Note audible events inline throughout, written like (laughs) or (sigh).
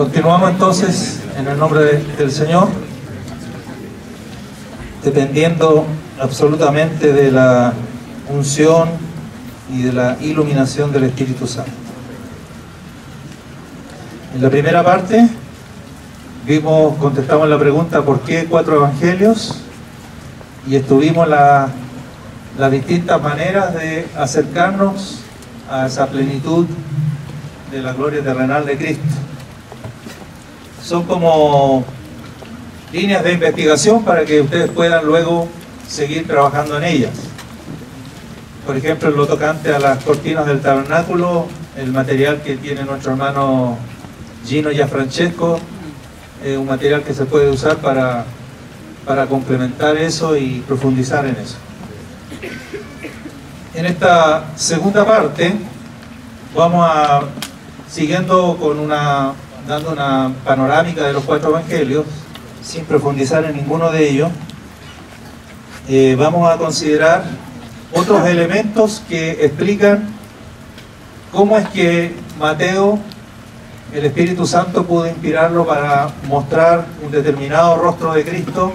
Continuamos entonces en el nombre del Señor, dependiendo absolutamente de la unción y de la iluminación del Espíritu Santo. En la primera parte vimos, contestamos la pregunta ¿por qué cuatro evangelios? y estuvimos las distintas maneras de acercarnos a esa plenitud de la gloria terrenal de Cristo son como líneas de investigación para que ustedes puedan luego seguir trabajando en ellas. Por ejemplo, lo tocante a las cortinas del tabernáculo, el material que tiene nuestro hermano Gino Gianfrancesco, es un material que se puede usar para, para complementar eso y profundizar en eso. En esta segunda parte vamos a, siguiendo con una dando una panorámica de los cuatro evangelios, sin profundizar en ninguno de ellos, eh, vamos a considerar otros elementos que explican cómo es que Mateo, el Espíritu Santo, pudo inspirarlo para mostrar un determinado rostro de Cristo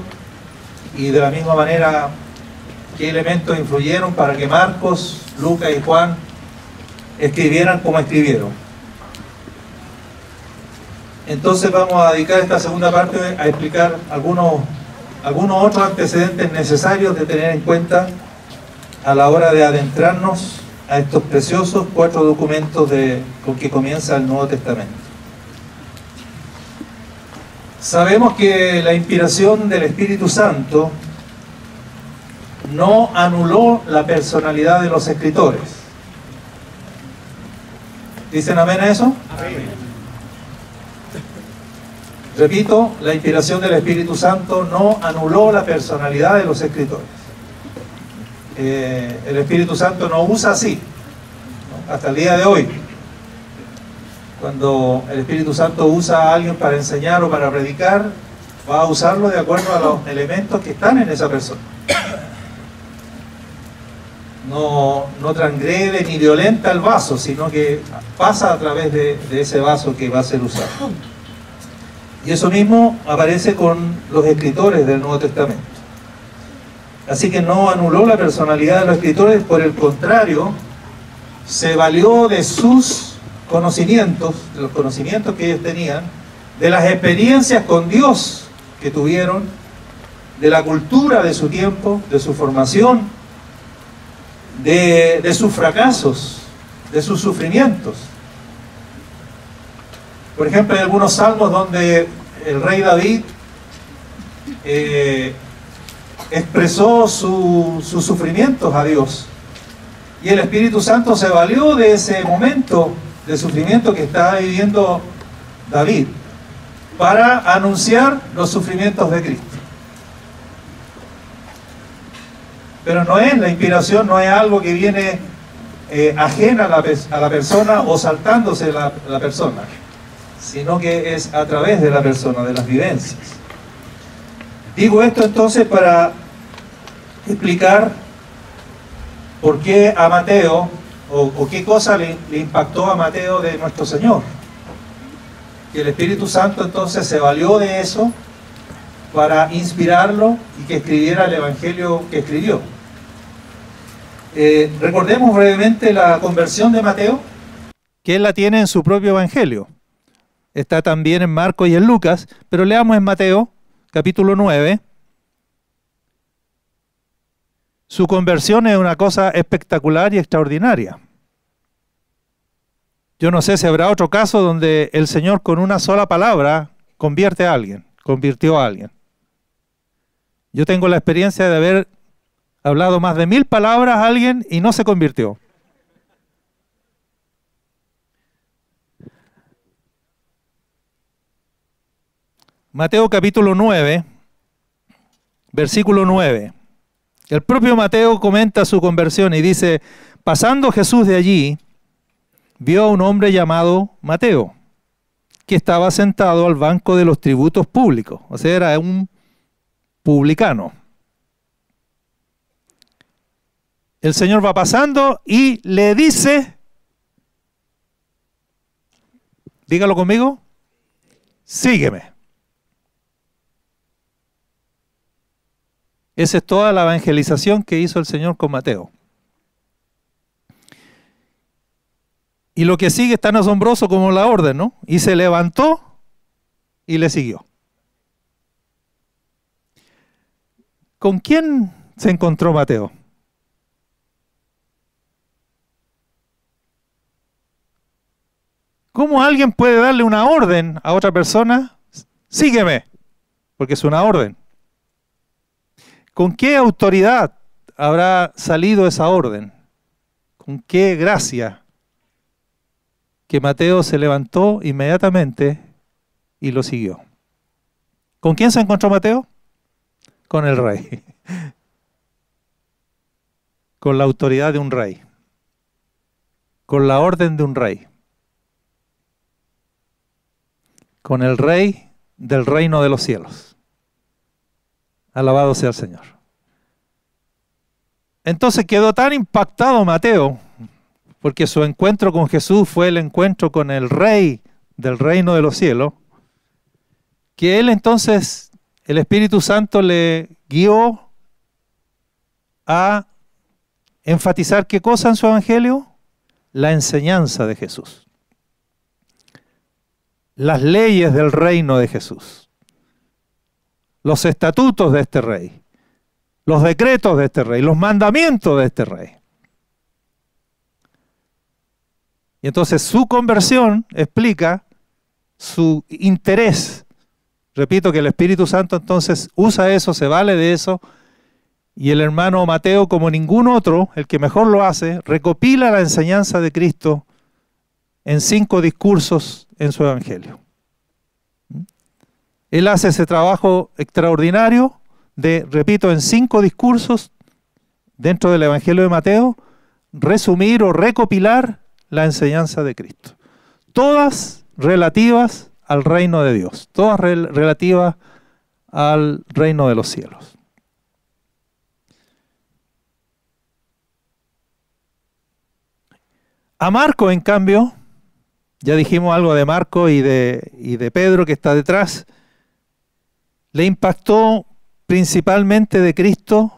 y de la misma manera qué elementos influyeron para que Marcos, Lucas y Juan escribieran como escribieron. Entonces vamos a dedicar esta segunda parte a explicar algunos, algunos otros antecedentes necesarios de tener en cuenta a la hora de adentrarnos a estos preciosos cuatro documentos de, con que comienza el Nuevo Testamento. Sabemos que la inspiración del Espíritu Santo no anuló la personalidad de los escritores. ¿Dicen amén a eso? Amén. Repito, la inspiración del Espíritu Santo no anuló la personalidad de los escritores. Eh, el Espíritu Santo no usa así, hasta el día de hoy. Cuando el Espíritu Santo usa a alguien para enseñar o para predicar, va a usarlo de acuerdo a los elementos que están en esa persona. No, no transgrede ni violenta el vaso, sino que pasa a través de ese vaso que va a ser usado. Y eso mismo aparece con los escritores del Nuevo Testamento. Así que no anuló la personalidad de los escritores, por el contrario, se valió de sus conocimientos, de los conocimientos que ellos tenían, de las experiencias con Dios que tuvieron, de la cultura de su tiempo, de su formación, de, de sus fracasos, de sus sufrimientos por ejemplo, hay algunos salmos donde el rey David eh, expresó sus sufrimientos a Dios. Y el Espíritu Santo se valió de ese momento de sufrimiento que está viviendo David para anunciar los sufrimientos de Cristo. Pero no es, la inspiración no es algo que viene eh, ajena a la, persona o saltándose la, la persona sino que es a través de la persona, de las vivencias. Digo esto entonces para explicar por qué a Mateo, o, qué cosa le, impactó a Mateo de nuestro Señor. Que el Espíritu Santo entonces se valió de eso para inspirarlo y que escribiera el Evangelio que escribió. Eh, recordemos brevemente la conversión de Mateo, que él la tiene en su propio Evangelio está también en Marcos y en Lucas, pero leamos en Mateo, capítulo 9. Su conversión es una cosa espectacular y extraordinaria. Yo no sé si habrá otro caso donde el Señor con una sola palabra convierte a alguien, convirtió a alguien. Yo tengo la experiencia de haber hablado más de mil palabras a alguien y no se convirtió. Mateo capítulo 9, versículo 9. El propio Mateo comenta su conversión y dice, pasando Jesús de allí, vio a un hombre llamado Mateo, que estaba sentado al banco de los tributos públicos, o sea, era un publicano. El Señor va pasando y le dice, dígalo conmigo, sígueme. Esa es toda la evangelización que hizo el Señor con Mateo. Y lo que sigue es tan asombroso como la orden, ¿no? Y se levantó y le siguió. ¿Con quién se encontró Mateo? ¿Cómo alguien puede darle una orden a otra persona? Sígueme, porque es una orden. ¿Con qué autoridad habrá salido esa orden? ¿Con qué gracia? Que Mateo se levantó inmediatamente y lo siguió. ¿Con quién se encontró Mateo? Con el rey. (laughs) Con la autoridad de un rey. Con la orden de un rey. Con el rey del reino de los cielos. Alabado sea el Señor. Entonces quedó tan impactado Mateo, porque su encuentro con Jesús fue el encuentro con el rey del reino de los cielos, que él entonces, el Espíritu Santo le guió a enfatizar qué cosa en su evangelio? La enseñanza de Jesús. Las leyes del reino de Jesús los estatutos de este rey, los decretos de este rey, los mandamientos de este rey. Y entonces su conversión explica su interés. Repito que el Espíritu Santo entonces usa eso, se vale de eso. Y el hermano Mateo, como ningún otro, el que mejor lo hace, recopila la enseñanza de Cristo en cinco discursos en su Evangelio. Él hace ese trabajo extraordinario de, repito, en cinco discursos dentro del Evangelio de Mateo, resumir o recopilar la enseñanza de Cristo. Todas relativas al reino de Dios, todas relativas al reino de los cielos. A Marco, en cambio, ya dijimos algo de Marco y de, y de Pedro que está detrás, le impactó principalmente de Cristo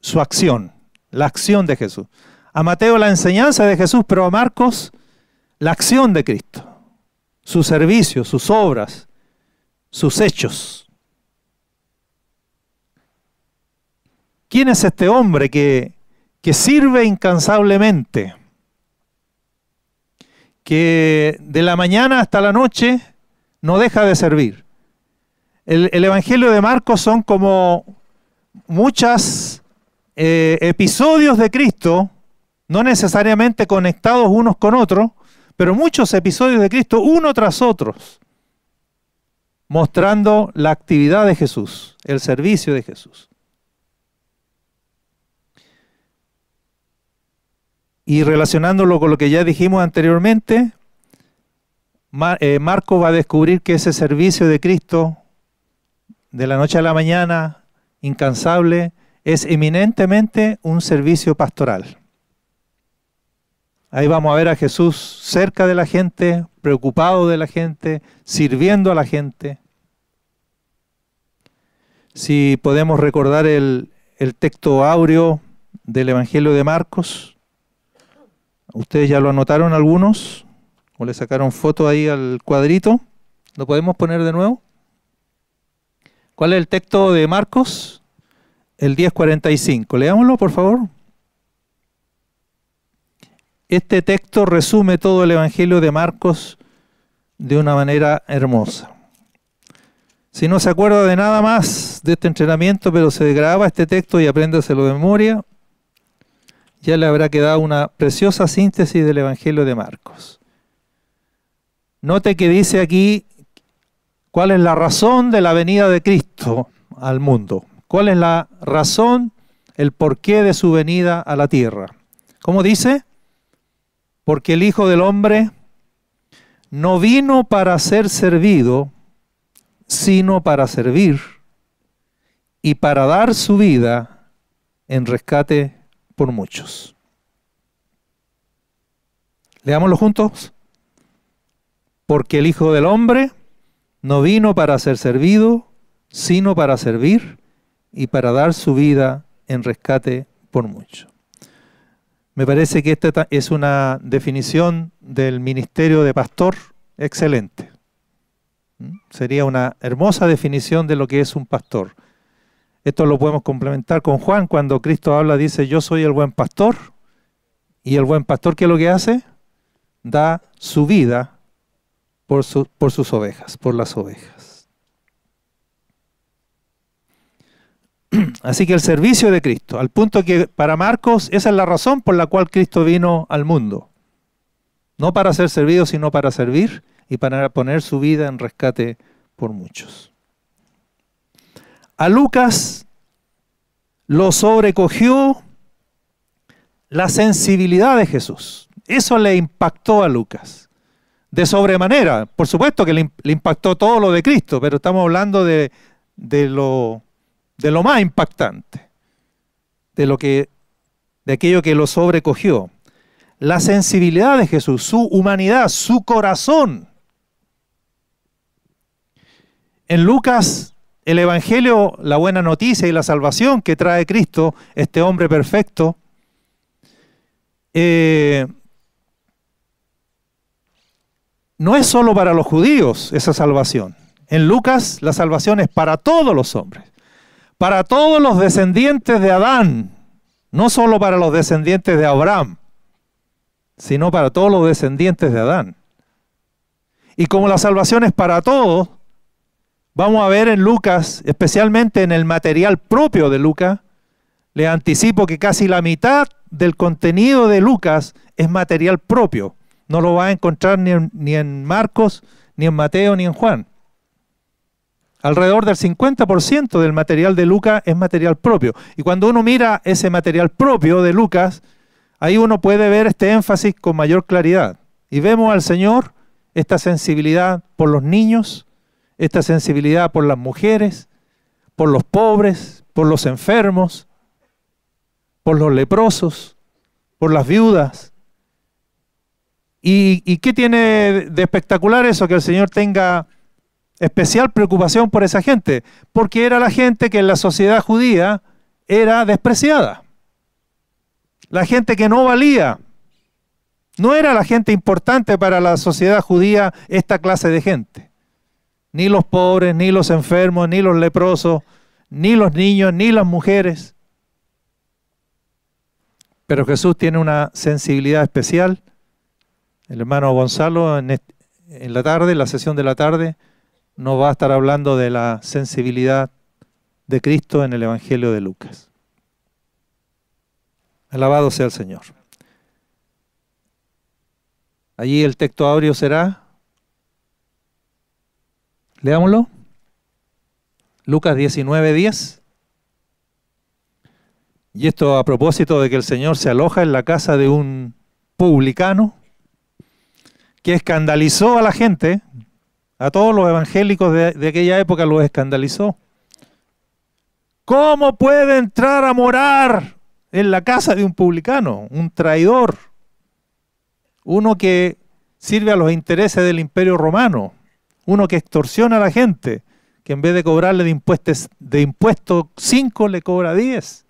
su acción, la acción de Jesús. A Mateo la enseñanza de Jesús, pero a Marcos la acción de Cristo, su servicio, sus obras, sus hechos. ¿Quién es este hombre que, que sirve incansablemente? Que de la mañana hasta la noche no deja de servir el, Evangelio de Marcos son como muchos eh, episodios de Cristo, no necesariamente conectados unos con otros, pero muchos episodios de Cristo uno tras otro, mostrando la actividad de Jesús, el servicio de Jesús. Y relacionándolo con lo que ya dijimos anteriormente, eh, Marcos va a descubrir que ese servicio de Cristo de la noche a la mañana, incansable, es eminentemente un servicio pastoral. Ahí vamos a ver a Jesús cerca de la gente, preocupado de la gente, sirviendo a la gente. Si podemos recordar el, texto áureo del Evangelio de Marcos, ustedes ya lo anotaron algunos, o le sacaron foto ahí al cuadrito, ¿lo podemos poner de nuevo? ¿Cuál es el texto de Marcos? El 10.45. Leámoslo, por favor. Este texto resume todo el Evangelio de Marcos de una manera hermosa. Si no se acuerda de nada más de este entrenamiento, pero se graba este texto y apréndaselo de memoria, ya le habrá quedado una preciosa síntesis del Evangelio de Marcos. Note que dice aquí ¿Cuál es la razón de la venida de Cristo al mundo? ¿Cuál es la razón, el porqué de su venida a la tierra? ¿Cómo dice? Porque el Hijo del Hombre no vino para ser servido, sino para servir y para dar su vida en rescate por muchos. Leámoslo juntos. Porque el Hijo del Hombre no vino para ser servido, sino para servir y para dar su vida en rescate por mucho. Me parece que esta es una definición del ministerio de pastor excelente. ¿Mm? Sería una hermosa definición de lo que es un pastor. Esto lo podemos complementar con Juan cuando Cristo habla, dice, yo soy el buen pastor. Y el buen pastor, ¿qué es lo que hace? Da su vida por, sus ovejas, por las ovejas. (clears throat) Así que el servicio de Cristo, al punto que para Marcos esa es la razón por la cual Cristo vino al mundo. No para ser servido, sino para servir y para poner su vida en rescate por muchos. A Lucas lo sobrecogió la sensibilidad de Jesús. Eso le impactó a Lucas de sobremanera. Por supuesto que le, impactó todo lo de Cristo, pero estamos hablando de, lo, de lo más impactante, de, lo que, de aquello que lo sobrecogió. La sensibilidad de Jesús, su humanidad, su corazón. En Lucas, el Evangelio, la buena noticia y la salvación que trae Cristo, este hombre perfecto, eh, no es solo para los judíos esa salvación. En Lucas la salvación es para todos los hombres, para todos los descendientes de Adán, no solo para los descendientes de Abraham, sino para todos los descendientes de Adán. Y como la salvación es para todos, vamos a ver en Lucas, especialmente en el material propio de Lucas, le anticipo que casi la mitad del contenido de Lucas es material propio no lo va a encontrar ni en, ni en Marcos, ni en Mateo, ni en Juan. Alrededor del 50% del material de Lucas es material propio. Y cuando uno mira ese material propio de Lucas, ahí uno puede ver este énfasis con mayor claridad. Y vemos al Señor esta sensibilidad por los niños, esta sensibilidad por las mujeres, por los pobres, por los enfermos, por los leprosos, por las viudas. ¿Y, qué tiene de espectacular eso? Que el Señor tenga especial preocupación por esa gente, porque era la gente que en la sociedad judía era despreciada, la gente que no valía, no era la gente importante para la sociedad judía esta clase de gente, ni los pobres, ni los enfermos, ni los leprosos, ni los niños, ni las mujeres. Pero Jesús tiene una sensibilidad especial el hermano Gonzalo en, la tarde, la sesión de la tarde, nos va a estar hablando de la sensibilidad de Cristo en el Evangelio de Lucas. Alabado sea el Señor. Allí el texto abrio será. Leámoslo. Lucas 19, 10. Y esto a propósito de que el Señor se aloja en la casa de un publicano que escandalizó a la gente, a todos los evangélicos de, aquella época los escandalizó. ¿Cómo puede entrar a morar en la casa de un publicano, un traidor, uno que sirve a los intereses del imperio romano, uno que extorsiona a la gente, que en vez de cobrarle de impuestos, de impuestos 5 le cobra 10,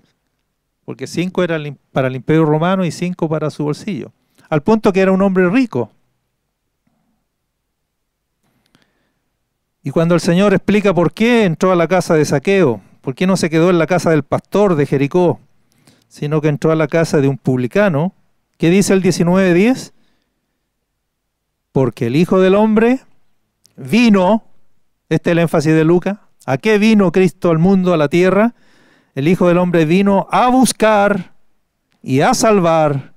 porque 5 era para el imperio romano y 5 para su bolsillo, al punto que era un hombre rico. Y cuando el Señor explica por qué entró a la casa de Saqueo, por qué no se quedó en la casa del pastor de Jericó, sino que entró a la casa de un publicano, ¿qué dice el 19.10? Porque el Hijo del Hombre vino, este es el énfasis de Lucas, ¿a qué vino Cristo al mundo, a la tierra? El Hijo del Hombre vino a buscar y a salvar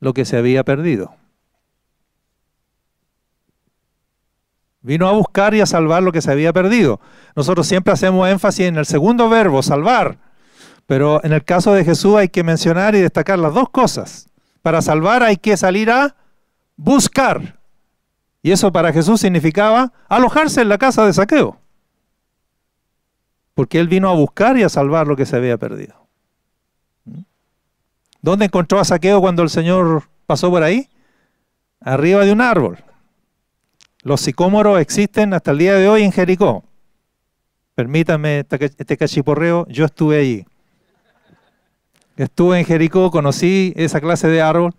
lo que se había perdido. Vino a buscar y a salvar lo que se había perdido. Nosotros siempre hacemos énfasis en el segundo verbo, salvar. Pero en el caso de Jesús hay que mencionar y destacar las dos cosas. Para salvar hay que salir a buscar. Y eso para Jesús significaba alojarse en la casa de saqueo. Porque él vino a buscar y a salvar lo que se había perdido. ¿Mm? ¿Dónde encontró a saqueo cuando el Señor pasó por ahí? Arriba de un árbol. Los sicómoros existen hasta el día de hoy en Jericó. Permítame este cachiporreo, yo estuve allí. Estuve en Jericó, conocí esa clase de árbol,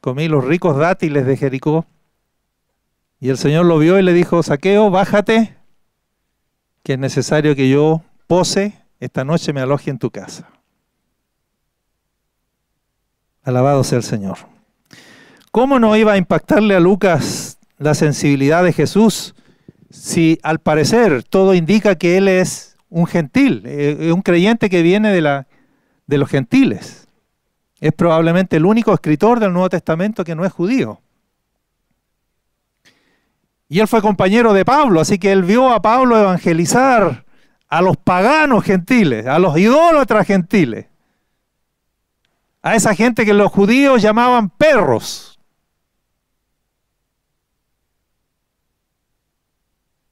comí los ricos dátiles de Jericó. Y el Señor lo vio y le dijo, saqueo, bájate, que es necesario que yo pose, esta noche me aloje en tu casa. Alabado sea el Señor. ¿Cómo no iba a impactarle a Lucas la sensibilidad de Jesús si al parecer todo indica que él es un gentil, eh, un creyente que viene de, la, de los gentiles? Es probablemente el único escritor del Nuevo Testamento que no es judío. Y él fue compañero de Pablo, así que él vio a Pablo evangelizar a los paganos gentiles, a los idólatras gentiles, a esa gente que los judíos llamaban perros.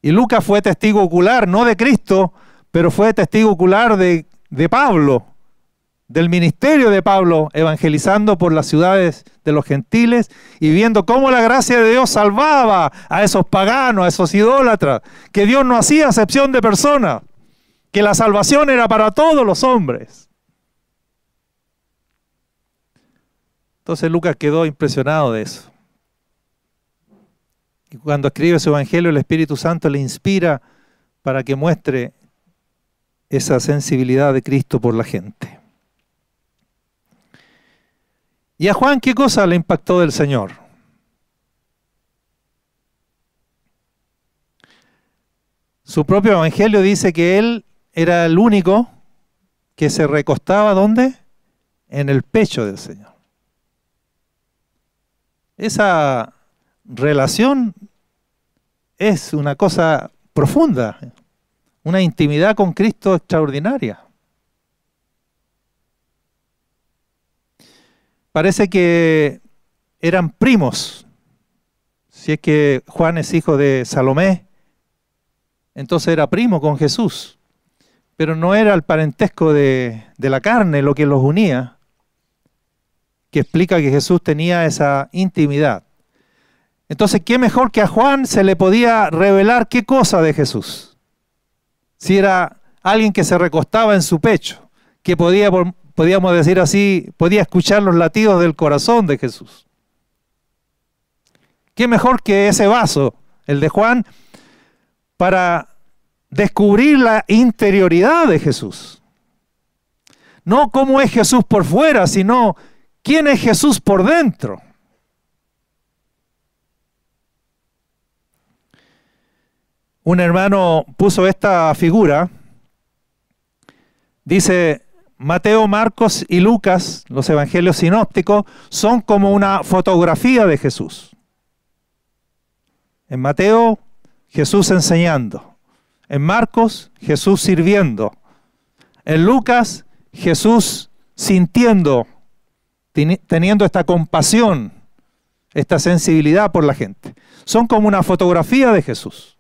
Y Lucas fue testigo ocular, no de Cristo, pero fue testigo ocular de, de Pablo, del ministerio de Pablo, evangelizando por las ciudades de los gentiles y viendo cómo la gracia de Dios salvaba a esos paganos, a esos idólatras, que Dios no hacía acepción de persona, que la salvación era para todos los hombres. Entonces Lucas quedó impresionado de eso cuando escribe su Evangelio, el Espíritu Santo le inspira para que muestre esa sensibilidad de Cristo por la gente. ¿Y a Juan qué cosa le impactó del Señor? Su propio Evangelio dice que él era el único que se recostaba, ¿dónde? En el pecho del Señor. Esa relación es una cosa profunda, una intimidad con Cristo extraordinaria. Parece que eran primos. Si es que Juan es hijo de Salomé, entonces era primo con Jesús. Pero no era el parentesco de, la carne lo que los unía, que explica que Jesús tenía esa intimidad. Entonces, ¿qué mejor que a Juan se le podía revelar qué cosa de Jesús? Si era alguien que se recostaba en su pecho, que podía, podíamos decir así, podía escuchar los latidos del corazón de Jesús. ¿Qué mejor que ese vaso, el de Juan, para descubrir la interioridad de Jesús? No cómo es Jesús por fuera, sino quién es Jesús por dentro. un hermano puso esta figura. Dice, Mateo, Marcos y Lucas, los evangelios sinópticos, son como una fotografía de Jesús. En Mateo, Jesús enseñando. En Marcos, Jesús sirviendo. En Lucas, Jesús sintiendo, teniendo esta compasión, esta sensibilidad por la gente. Son como una fotografía de Jesús.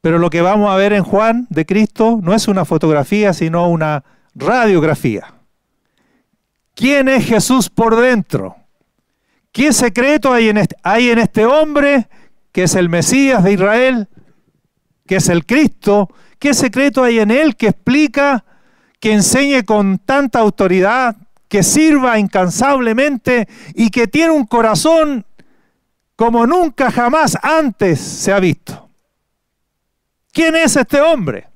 Pero lo que vamos a ver en Juan de Cristo no es una fotografía, sino una radiografía. ¿Quién es Jesús por dentro? ¿Qué secreto este, hay en, este, hombre que es el Mesías de Israel, que es el Cristo? ¿Qué secreto hay en él que explica, que enseñe con tanta autoridad, que sirva incansablemente y que tiene un corazón como nunca jamás antes se ha visto? ¿Quién es este hombre?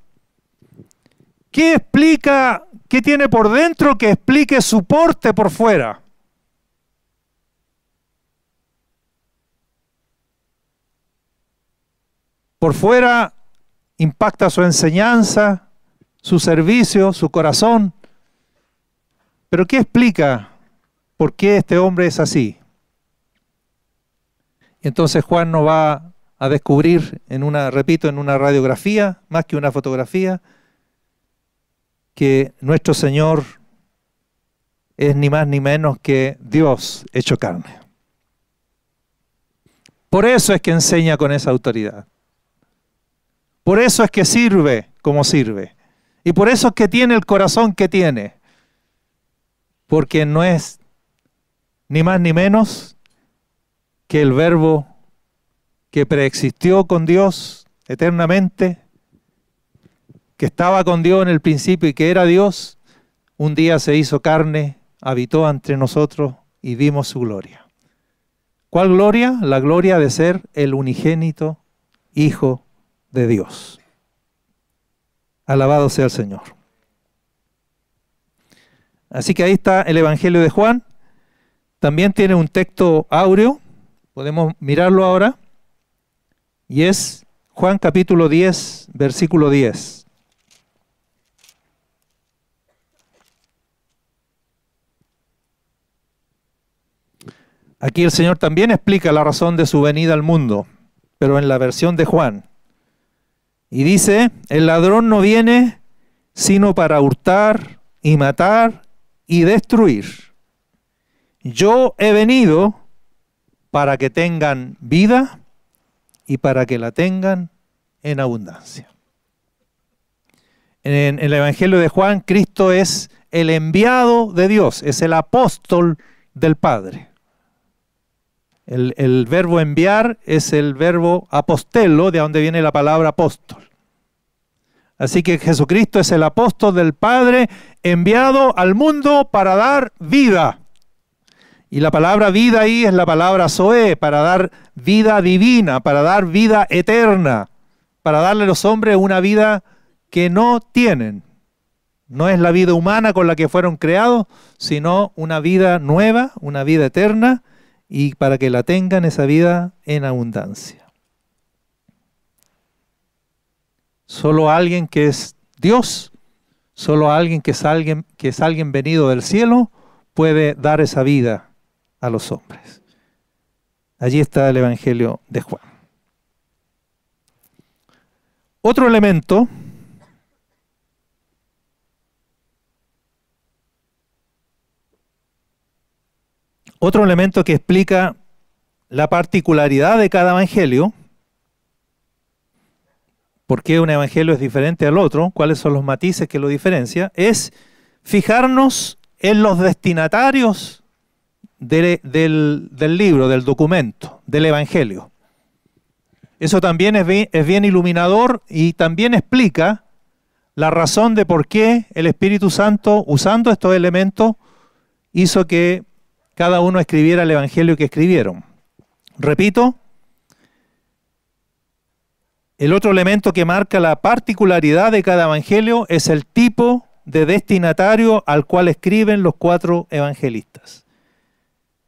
¿Qué explica, qué tiene por dentro que explique su porte por fuera? Por fuera impacta su enseñanza, su servicio, su corazón. Pero ¿qué explica por qué este hombre es así? Entonces Juan no va a descubrir en una, repito, en una radiografía, más que una fotografía, que nuestro Señor es ni más ni menos que Dios hecho carne. Por eso es que enseña con esa autoridad. Por eso es que sirve como sirve. Y por eso es que tiene el corazón que tiene. Porque no es ni más ni menos que el verbo que preexistió con Dios eternamente, que estaba con Dios en el principio y que era Dios, un día se hizo carne, habitó entre nosotros y vimos su gloria. ¿Cuál gloria? La gloria de ser el unigénito Hijo de Dios. Alabado sea el Señor. Así que ahí está el Evangelio de Juan. También tiene un texto áureo. Podemos mirarlo ahora. Y es Juan capítulo 10, versículo 10. Aquí el Señor también explica la razón de su venida al mundo, pero en la versión de Juan. Y dice, el ladrón no viene sino para hurtar y matar y destruir. Yo he venido para que tengan vida y para que la tengan en abundancia. En, el Evangelio de Juan, Cristo es el enviado de Dios, es el apóstol del Padre. El, verbo enviar es el verbo apostelo, de donde viene la palabra apóstol. Así que Jesucristo es el apóstol del Padre enviado al mundo para dar vida. Y la palabra vida ahí es la palabra Zoe, para dar vida divina, para dar vida eterna, para darle a los hombres una vida que no tienen. No es la vida humana con la que fueron creados, sino una vida nueva, una vida eterna, y para que la tengan esa vida en abundancia. Solo alguien que es Dios, solo alguien que es alguien, que es alguien venido del cielo, puede dar esa vida a los hombres. Allí está el Evangelio de Juan. Otro elemento otro elemento que explica la particularidad de cada evangelio, por qué un evangelio es diferente al otro, cuáles son los matices que lo diferencian, es fijarnos en los destinatarios del, libro, del documento, del Evangelio. Eso también es bien iluminador y también explica la razón de por qué el Espíritu Santo, usando estos elementos, hizo que cada uno escribiera el Evangelio que escribieron. Repito, el otro elemento que marca la particularidad de cada Evangelio es el tipo de destinatario al cual escriben los cuatro evangelistas.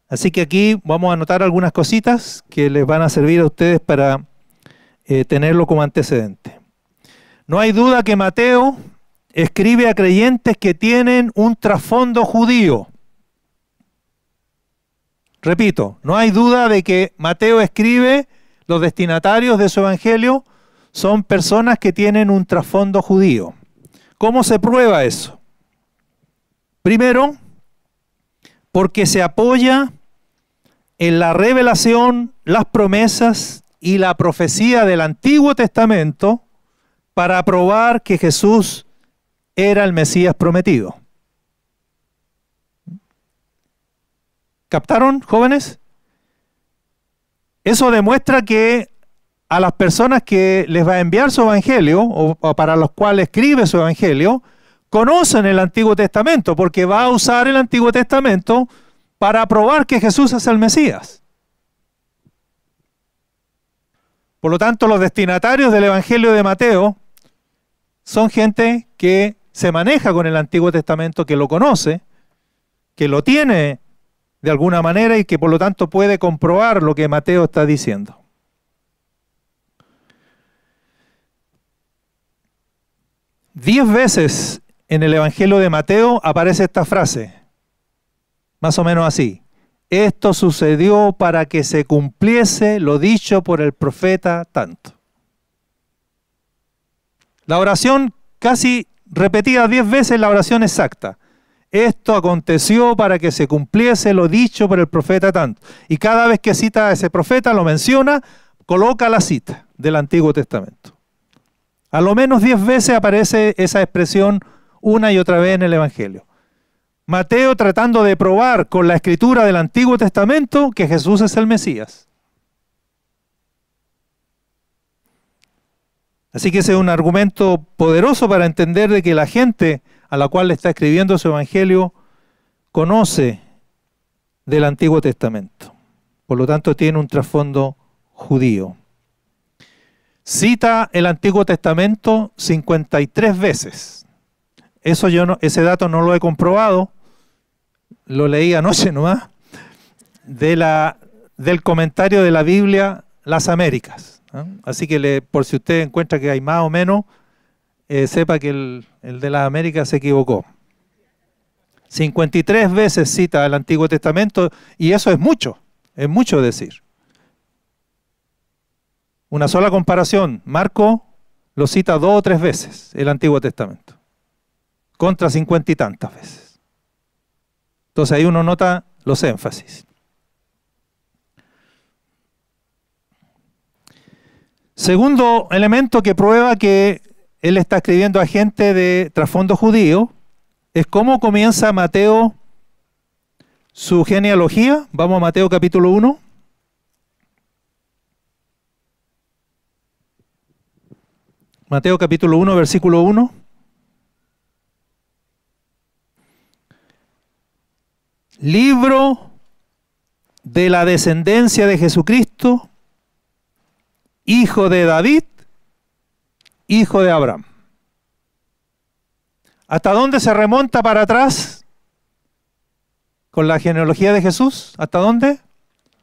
Así que aquí vamos a anotar algunas cositas que les van a servir a ustedes para eh, tenerlo como antecedente. No hay duda que Mateo escribe a creyentes que tienen un trasfondo judío. Repito, no hay duda de que Mateo escribe, los destinatarios de su evangelio son personas que tienen un trasfondo judío. ¿Cómo se prueba eso? Primero, porque se apoya en la revelación, las promesas y la profecía del Antiguo Testamento para probar que Jesús era el Mesías prometido. ¿Captaron, jóvenes? Eso demuestra que a las personas que les va a enviar su evangelio o, para los cuales escribe su evangelio, conocen el Antiguo Testamento porque va a usar el Antiguo Testamento para probar que Jesús es el Mesías. Por lo tanto, los destinatarios del Evangelio de Mateo son gente que se maneja con el Antiguo Testamento, que lo conoce, que lo tiene de alguna manera y que por lo tanto puede comprobar lo que Mateo está diciendo. Diez veces en el Evangelio de Mateo aparece esta frase, más o menos así. Esto sucedió para que se cumpliese lo dicho por el profeta tanto. La oración casi repetida diez veces la oración exacta. Esto aconteció para que se cumpliese lo dicho por el profeta tanto. Y cada vez que cita a ese profeta, lo menciona, coloca la cita del Antiguo Testamento. A lo menos diez veces aparece esa expresión una y otra vez en el Evangelio. Mateo tratando de probar con la escritura del Antiguo Testamento que Jesús es el Mesías. Así que ese es un argumento poderoso para entender de que la gente a la cual le está escribiendo su evangelio conoce del Antiguo Testamento. Por lo tanto, tiene un trasfondo judío. Cita el Antiguo Testamento 53 veces. Eso yo no, ese dato no lo he comprobado, lo leí anoche nomás, del comentario de la Biblia Las Américas. Así que por si usted encuentra que hay más o menos, eh, sepa que el, el de las Américas se equivocó. 53 veces cita el Antiguo Testamento y eso es mucho, es mucho decir. Una sola comparación, Marco lo cita dos o tres veces el Antiguo Testamento, contra cincuenta y tantas veces. Entonces ahí uno nota los énfasis. Segundo elemento que prueba que él está escribiendo a gente de trasfondo judío es cómo comienza Mateo su genealogía. Vamos a Mateo capítulo 1. Mateo capítulo 1, versículo 1. libro de la descendencia de Jesucristo, hijo de David, hijo de Abraham. ¿Hasta dónde se remonta para atrás con la genealogía de Jesús? ¿Hasta dónde?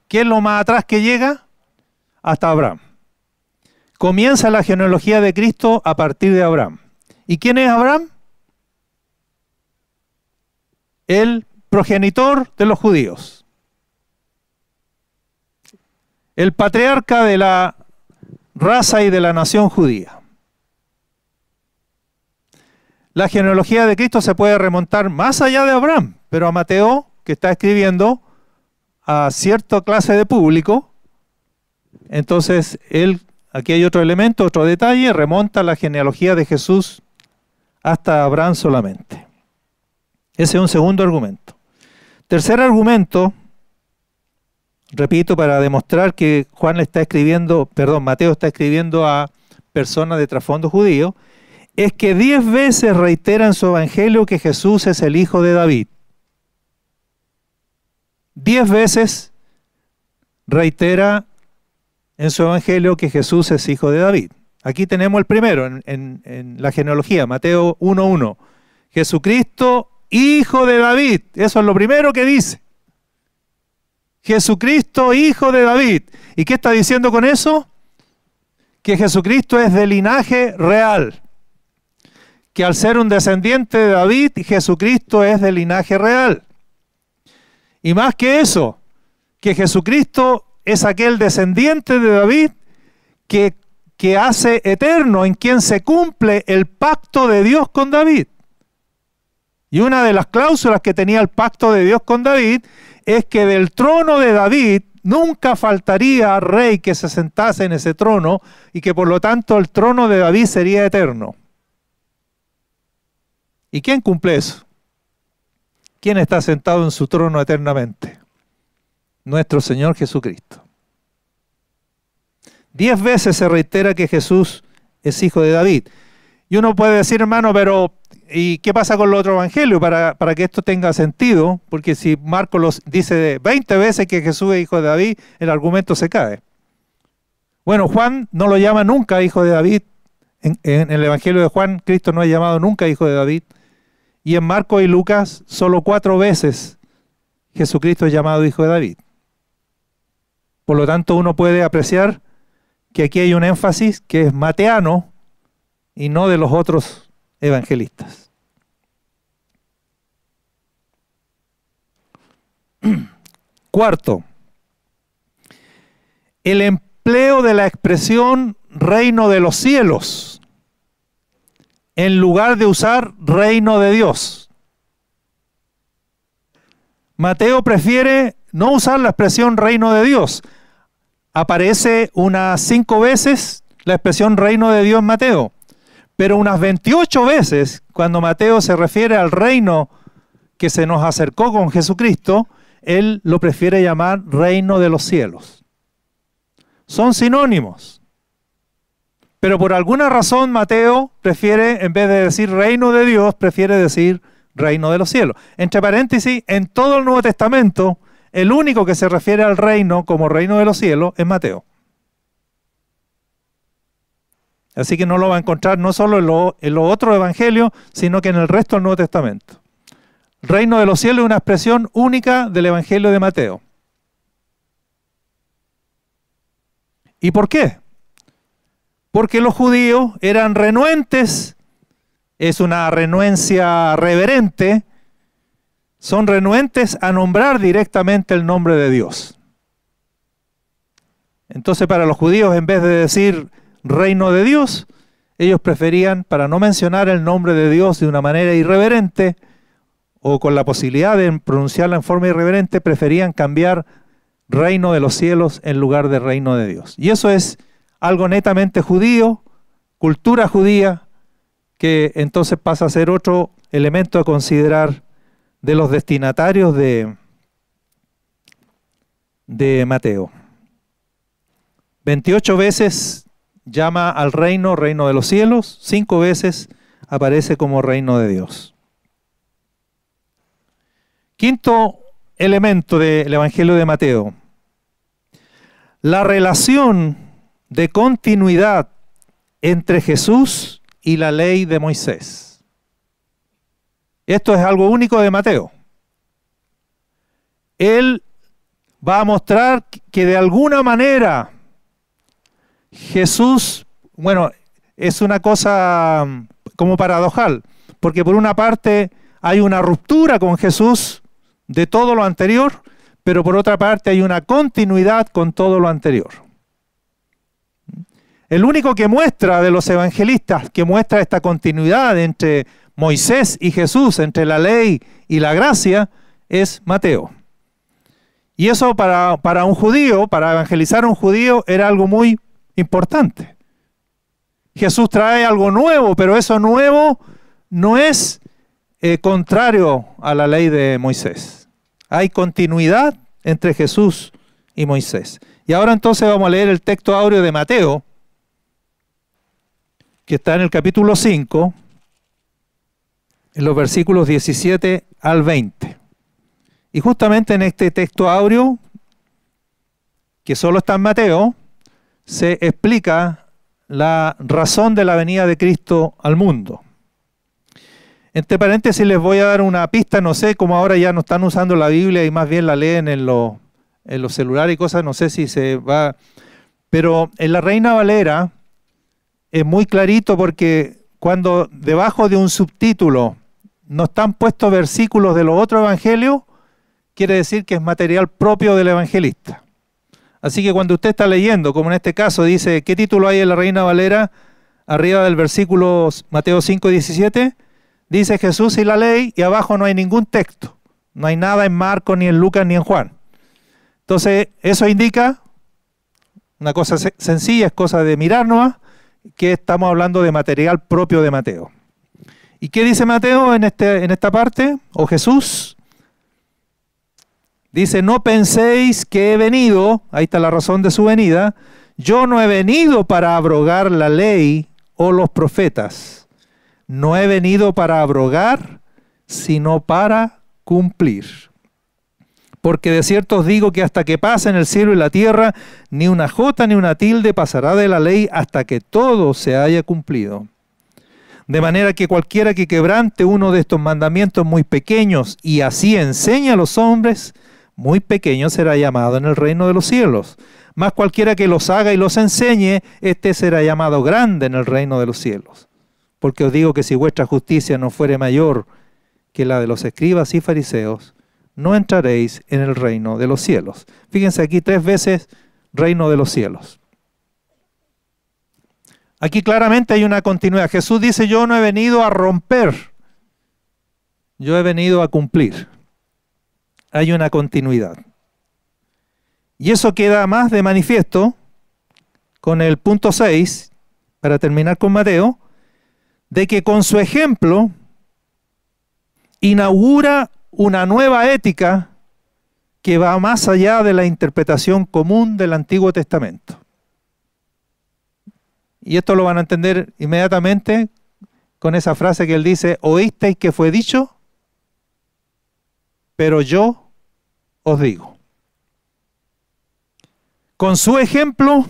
¿Qué es lo más atrás que llega? Hasta Abraham. Comienza la genealogía de Cristo a partir de Abraham. ¿Y quién es Abraham? El progenitor de los judíos. El patriarca de la raza y de la nación judía. La genealogía de Cristo se puede remontar más allá de Abraham, pero a Mateo, que está escribiendo a cierta clase de público, entonces él, aquí hay otro elemento, otro detalle, remonta la genealogía de Jesús hasta Abraham solamente. Ese es un segundo argumento. Tercer argumento, repito, para demostrar que Juan está escribiendo, perdón, Mateo está escribiendo a personas de trasfondo judío, es que diez veces reitera en su evangelio que Jesús es el hijo de David. Diez veces reitera en su evangelio que Jesús es hijo de David. Aquí tenemos el primero en, en la genealogía, Mateo 1.1. Jesucristo hijo de David. Eso es lo primero que dice. Jesucristo, hijo de David. ¿Y qué está diciendo con eso? Que Jesucristo es de linaje real. Que al ser un descendiente de David, Jesucristo es de linaje real. Y más que eso, que Jesucristo es aquel descendiente de David que, que hace eterno, en quien se cumple el pacto de Dios con David. Y una de las cláusulas que tenía el pacto de Dios con David es que del trono de David nunca faltaría rey que se sentase en ese trono y que por lo tanto el trono de David sería eterno. ¿Y quién cumple eso? ¿Quién está sentado en su trono eternamente? Nuestro Señor Jesucristo. Diez veces se reitera que Jesús es hijo de David. Y uno puede decir, hermano, pero ¿Y qué pasa con el otro evangelio? Para, que esto tenga sentido, porque si Marcos dice 20 veces que Jesús es hijo de David, el argumento se cae. Bueno, Juan no lo llama nunca hijo de David. En, el Evangelio de Juan, Cristo no es llamado nunca hijo de David. Y en Marcos y Lucas, solo cuatro veces Jesucristo es llamado hijo de David. Por lo tanto, uno puede apreciar que aquí hay un énfasis que es mateano y no de los otros evangelistas. (clears throat) Cuarto, el empleo de la expresión reino de los cielos en lugar de usar reino de Dios. Mateo prefiere no usar la expresión reino de Dios. Aparece unas cinco veces la expresión reino de Dios Mateo. Pero unas 28 veces, cuando Mateo se refiere al reino que se nos acercó con Jesucristo, él lo prefiere llamar reino de los cielos. Son sinónimos. Pero por alguna razón Mateo prefiere, en vez de decir reino de Dios, prefiere decir reino de los cielos. Entre paréntesis, en todo el Nuevo Testamento, el único que se refiere al reino como reino de los cielos es Mateo. Así que no lo va a encontrar no solo en los otros evangelios, sino que en el resto del Nuevo Testamento. Reino de los cielos es una expresión única del Evangelio de Mateo. ¿Y por qué? Porque los judíos eran renuentes, es una renuencia reverente, son renuentes a nombrar directamente el nombre de Dios. Entonces para los judíos, en vez de decir reino de Dios, ellos preferían, para no mencionar el nombre de Dios de una manera irreverente o con la posibilidad de pronunciarla en forma irreverente, preferían cambiar reino de los cielos en lugar de reino de Dios. Y eso es algo netamente judío, cultura judía, que entonces pasa a ser otro elemento a considerar de los destinatarios de, de Mateo. 28 veces llama al reino, reino de los cielos, cinco veces aparece como reino de Dios. Quinto elemento del Evangelio de Mateo, la relación de continuidad entre Jesús y la ley de Moisés. Esto es algo único de Mateo. Él va a mostrar que de alguna manera Jesús, bueno, es una cosa mm, como paradojal, porque por una parte hay una ruptura con Jesús de todo lo anterior, pero por otra parte hay una continuidad con todo lo anterior. El único que muestra de los evangelistas, que muestra esta continuidad entre Moisés y Jesús, entre la ley y la gracia, es Mateo. Y eso para, para un judío, para evangelizar a un judío, era algo muy importante. Jesús trae algo nuevo, pero eso nuevo no es eh, contrario a la ley de Moisés. Hay continuidad entre Jesús y Moisés. Y ahora entonces vamos a leer el texto aureo de Mateo, que está en el capítulo 5, en los versículos 17 al 20. Y justamente en este texto aureo, que solo está en Mateo, se explica la razón de la venida de Cristo al mundo. Entre paréntesis les voy a dar una pista, no sé, cómo ahora ya no están usando la Biblia y más bien la leen en, en los celulares y cosas, no sé si se va... Pero en la Reina Valera es muy clarito porque cuando debajo de un subtítulo no están puestos versículos de los otros evangelios, quiere decir que es material propio del evangelista. Así que cuando usted está leyendo, como en este caso dice, ¿qué título hay en la Reina Valera? Arriba del versículo Mateo 5, 17, dice Jesús y la ley, y abajo no hay ningún texto. No hay nada en Marco, ni en Lucas, ni en Juan. Entonces, eso indica, una cosa sencilla, es cosa de mirarnos, que estamos hablando de material propio de Mateo. ¿Y qué dice Mateo en, este, en esta parte? O Jesús, Dice, no penséis que he venido, ahí está la razón de su venida, yo no he venido para abrogar la ley o los profetas, no he venido para abrogar, sino para cumplir. Porque de cierto os digo que hasta que pasen el cielo y la tierra, ni una jota ni una tilde pasará de la ley hasta que todo se haya cumplido. De manera que cualquiera que quebrante uno de estos mandamientos muy pequeños y así enseña a los hombres, muy pequeño será llamado en el reino de los cielos. Mas cualquiera que los haga y los enseñe, este será llamado grande en el reino de los cielos. Porque os digo que si vuestra justicia no fuere mayor que la de los escribas y fariseos, no entraréis en el reino de los cielos. Fíjense aquí tres veces reino de los cielos. Aquí claramente hay una continuidad. Jesús dice, yo no he venido a romper, yo he venido a cumplir hay una continuidad. Y eso queda más de manifiesto con el punto 6, para terminar con Mateo, de que con su ejemplo inaugura una nueva ética que va más allá de la interpretación común del Antiguo Testamento. Y esto lo van a entender inmediatamente con esa frase que él dice, oísteis que fue dicho, pero yo os digo. Con su ejemplo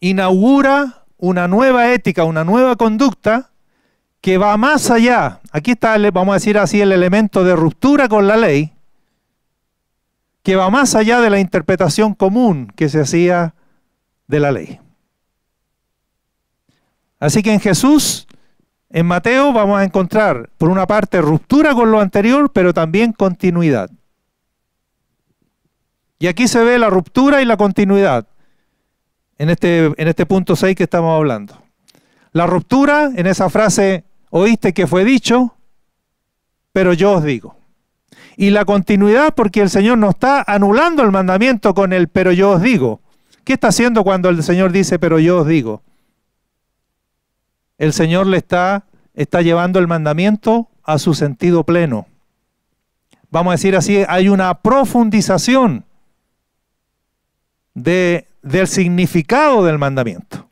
inaugura una nueva ética, una nueva conducta que va más allá. Aquí está, vamos a decir así, el elemento de ruptura con la ley, que va más allá de la interpretación común que se hacía de la ley. Así que en Jesús, en Mateo, vamos a encontrar, por una parte, ruptura con lo anterior, pero también continuidad. Y aquí se ve la ruptura y la continuidad en este, en este punto 6 que estamos hablando. La ruptura en esa frase, oíste que fue dicho, pero yo os digo. Y la continuidad porque el Señor no está anulando el mandamiento con el pero yo os digo. ¿Qué está haciendo cuando el Señor dice pero yo os digo? El Señor le está, está llevando el mandamiento a su sentido pleno. Vamos a decir así, hay una profundización del significado del mandamiento.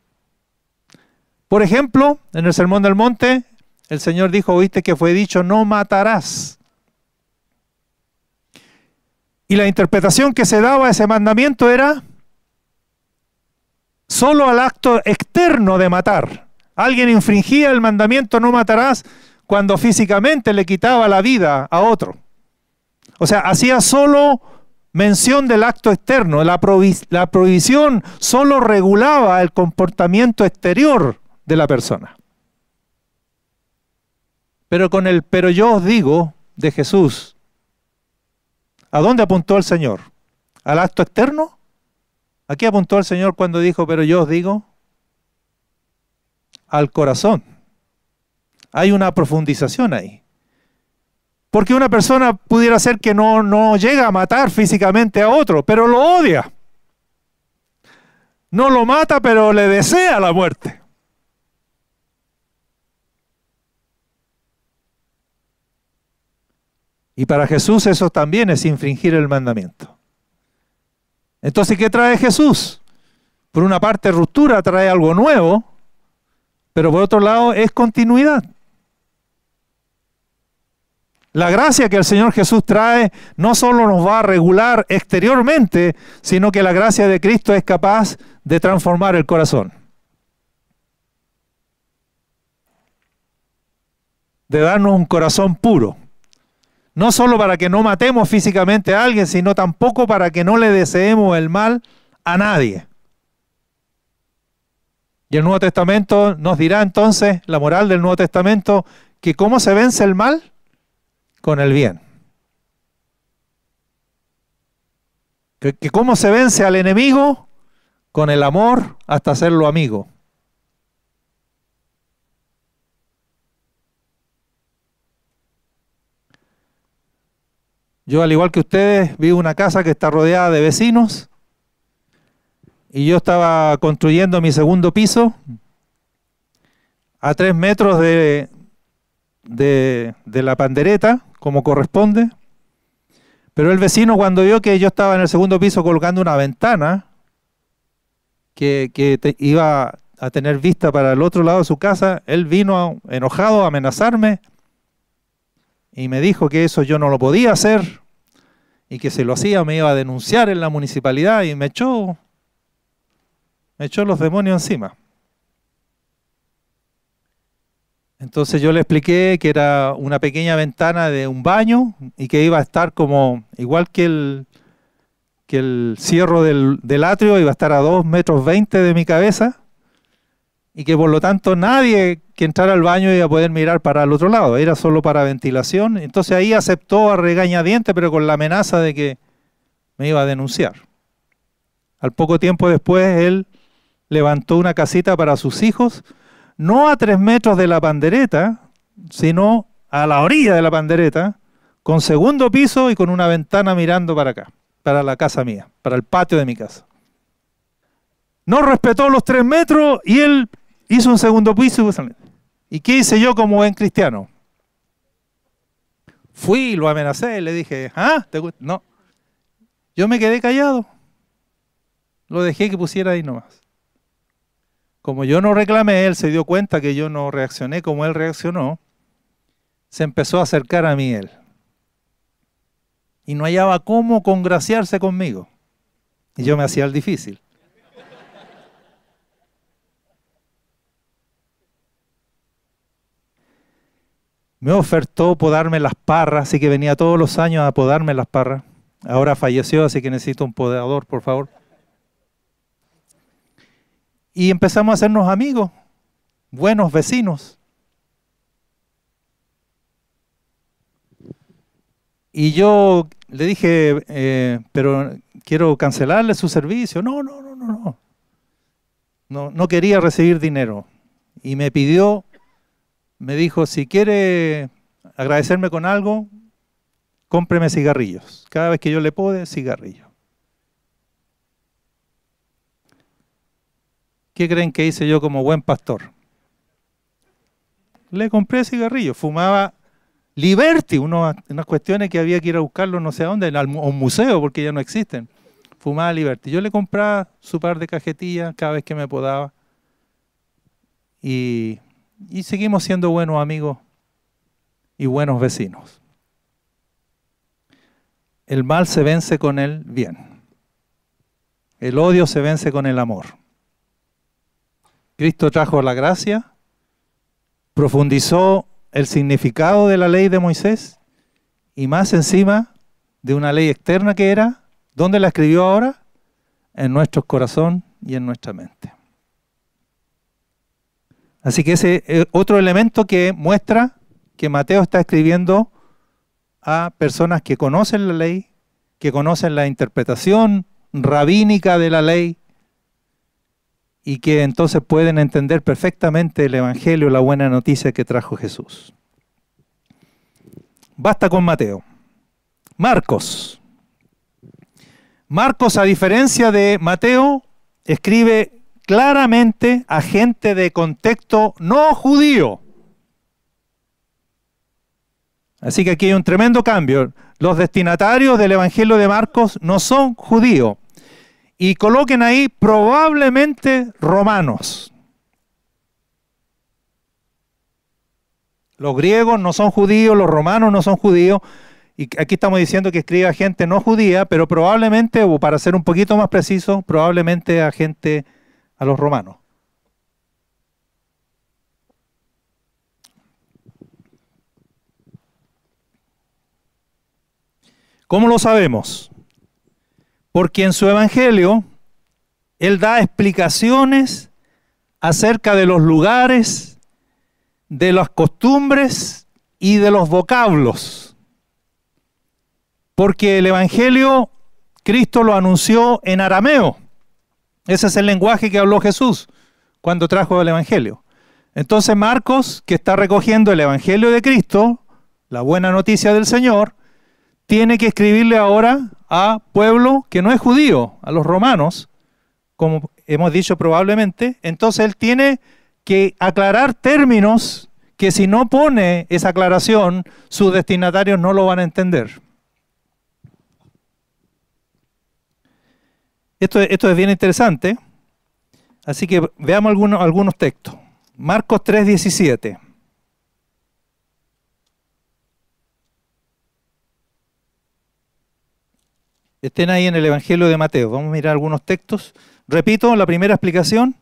Por ejemplo, en el Sermón del Monte, el Señor dijo, oíste que fue dicho, no matarás. Y la interpretación que se daba a ese mandamiento era solo al acto externo de matar. Alguien infringía el mandamiento no matarás cuando físicamente le quitaba la vida a otro. O sea, hacía solo mención del acto externo. La, prohibición solo regulaba el comportamiento exterior de la persona. Pero con el pero yo os digo de Jesús, ¿a dónde apuntó el Señor? ¿Al acto externo? ¿A qué apuntó el Señor cuando dijo pero yo os digo? Al corazón. Hay una profundización ahí. Porque una persona pudiera ser que no, no llega a matar físicamente a otro, pero lo odia. No lo mata, pero le desea la muerte. Y para Jesús eso también es infringir el mandamiento. Entonces, ¿qué trae Jesús? Por una parte, ruptura trae algo nuevo, pero por otro lado es continuidad. La gracia que el Señor Jesús trae no solo nos va a regular exteriormente, sino que la gracia de Cristo es capaz de transformar el corazón. De darnos un corazón puro. No solo para que no matemos físicamente a alguien, sino tampoco para que no le deseemos el mal a nadie. Y el Nuevo Testamento nos dirá entonces, la moral del Nuevo Testamento, que cómo se vence el mal con el bien. Que, cómo se vence al enemigo con el amor hasta hacerlo amigo. Yo, al igual que ustedes, vivo una casa que está rodeada de vecinos y yo estaba construyendo mi segundo piso a tres metros de, de la pandereta como corresponde. Pero el vecino cuando vio que yo estaba en el segundo piso colgando una ventana que, iba a tener vista para el otro lado de su casa, él vino enojado a amenazarme y me dijo que eso yo no lo podía hacer y que si lo hacía me iba a denunciar en la municipalidad y me me echó los demonios encima. Entonces yo le expliqué que era una pequeña ventana de un baño y que iba a estar como igual que el, que el cierro del, atrio, iba a estar a 2 metros 20 de mi cabeza y que por lo tanto nadie que entrara al baño iba a poder mirar para el otro lado, era solo para ventilación. Entonces ahí aceptó a regañadiente, pero con la amenaza de que me iba a denunciar. Al poco tiempo después él levantó una casita para sus hijos no a tres metros de la pandereta, sino a la orilla de la pandereta, con segundo piso y con una ventana mirando para acá, para la casa mía, para el patio de mi casa. No respetó los tres metros y él hizo un segundo piso. ¿Y qué hice yo como buen cristiano? Fui, lo amenacé, y le dije, ¿ah? ¿te no. Yo me quedé callado. Lo dejé que pusiera ahí nomás. Como yo no reclamé, él se dio cuenta que yo no reaccioné como él reaccionó, se empezó a acercar a mí él. Y no hallaba cómo congraciarse conmigo. Y yo me hacía el difícil. Me ofertó podarme las parras, así que venía todos los años a podarme las parras. Ahora falleció, así que necesito un podador, por favor y empezamos a hacernos amigos, buenos vecinos. Y yo le dije, eh, pero quiero cancelarle su servicio. No, no, no, no, no. No, no quería recibir dinero. Y me pidió, me dijo, si quiere agradecerme con algo, cómpreme cigarrillos. Cada vez que yo le pude, cigarrillos. ¿Qué creen que hice yo como buen pastor? Le compré cigarrillos, fumaba Liberty, unas cuestiones que había que ir a buscarlo no sé a dónde, en un museo porque ya no existen. Fumaba Liberty. Yo le compraba su par de cajetillas cada vez que me podaba. y seguimos siendo buenos amigos y buenos vecinos. El mal se vence con el bien. El odio se vence con el amor. Cristo trajo la gracia, profundizó el significado de la ley de Moisés y más encima de una ley externa que era, ¿dónde la escribió ahora? En nuestro corazón y en nuestra mente. Así que ese es otro elemento que muestra que Mateo está escribiendo a personas que conocen la ley, que conocen la interpretación rabínica de la ley, y que entonces pueden entender perfectamente el Evangelio, la buena noticia que trajo Jesús. Basta con Mateo. Marcos. Marcos, a diferencia de Mateo, escribe claramente a gente de contexto no judío. Así que aquí hay un tremendo cambio. Los destinatarios del Evangelio de Marcos no son judíos, y coloquen ahí probablemente romanos. Los griegos no son judíos, los romanos no son judíos. Y aquí estamos diciendo que escriba gente no judía, pero probablemente, o para ser un poquito más preciso, probablemente a gente, a los romanos. ¿Cómo lo sabemos? Porque en su Evangelio él da explicaciones acerca de los lugares, de las costumbres y de los vocablos. Porque el Evangelio Cristo lo anunció en arameo. Ese es el lenguaje que habló Jesús cuando trajo el Evangelio. Entonces Marcos, que está recogiendo el Evangelio de Cristo, la buena noticia del Señor, tiene que escribirle ahora a pueblo que no es judío, a los romanos, como hemos dicho probablemente, entonces él tiene que aclarar términos que si no pone esa aclaración, sus destinatarios no lo van a entender. Esto, esto es bien interesante, así que veamos algunos, algunos textos. Marcos 3:17. Estén ahí en el Evangelio de Mateo. Vamos a mirar algunos textos. Repito, la primera explicación.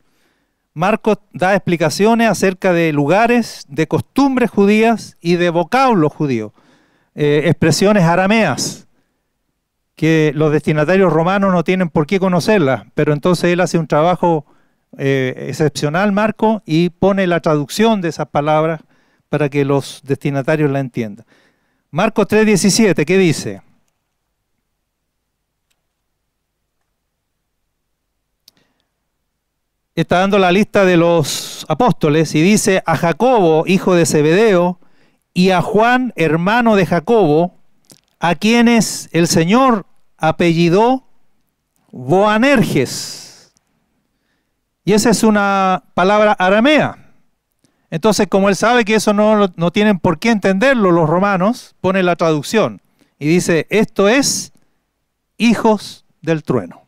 Marcos da explicaciones acerca de lugares, de costumbres judías y de vocablos judíos, eh, expresiones arameas, que los destinatarios romanos no tienen por qué conocerlas, pero entonces él hace un trabajo eh, excepcional, Marco, y pone la traducción de esas palabras para que los destinatarios la entiendan. Marcos 3:17, ¿qué dice? está dando la lista de los apóstoles y dice a Jacobo, hijo de Zebedeo, y a Juan, hermano de Jacobo, a quienes el Señor apellidó Boanerges. Y esa es una palabra aramea. Entonces, como él sabe que eso no, tienen por qué entenderlo los romanos, pone la traducción y dice, esto es hijos del trueno.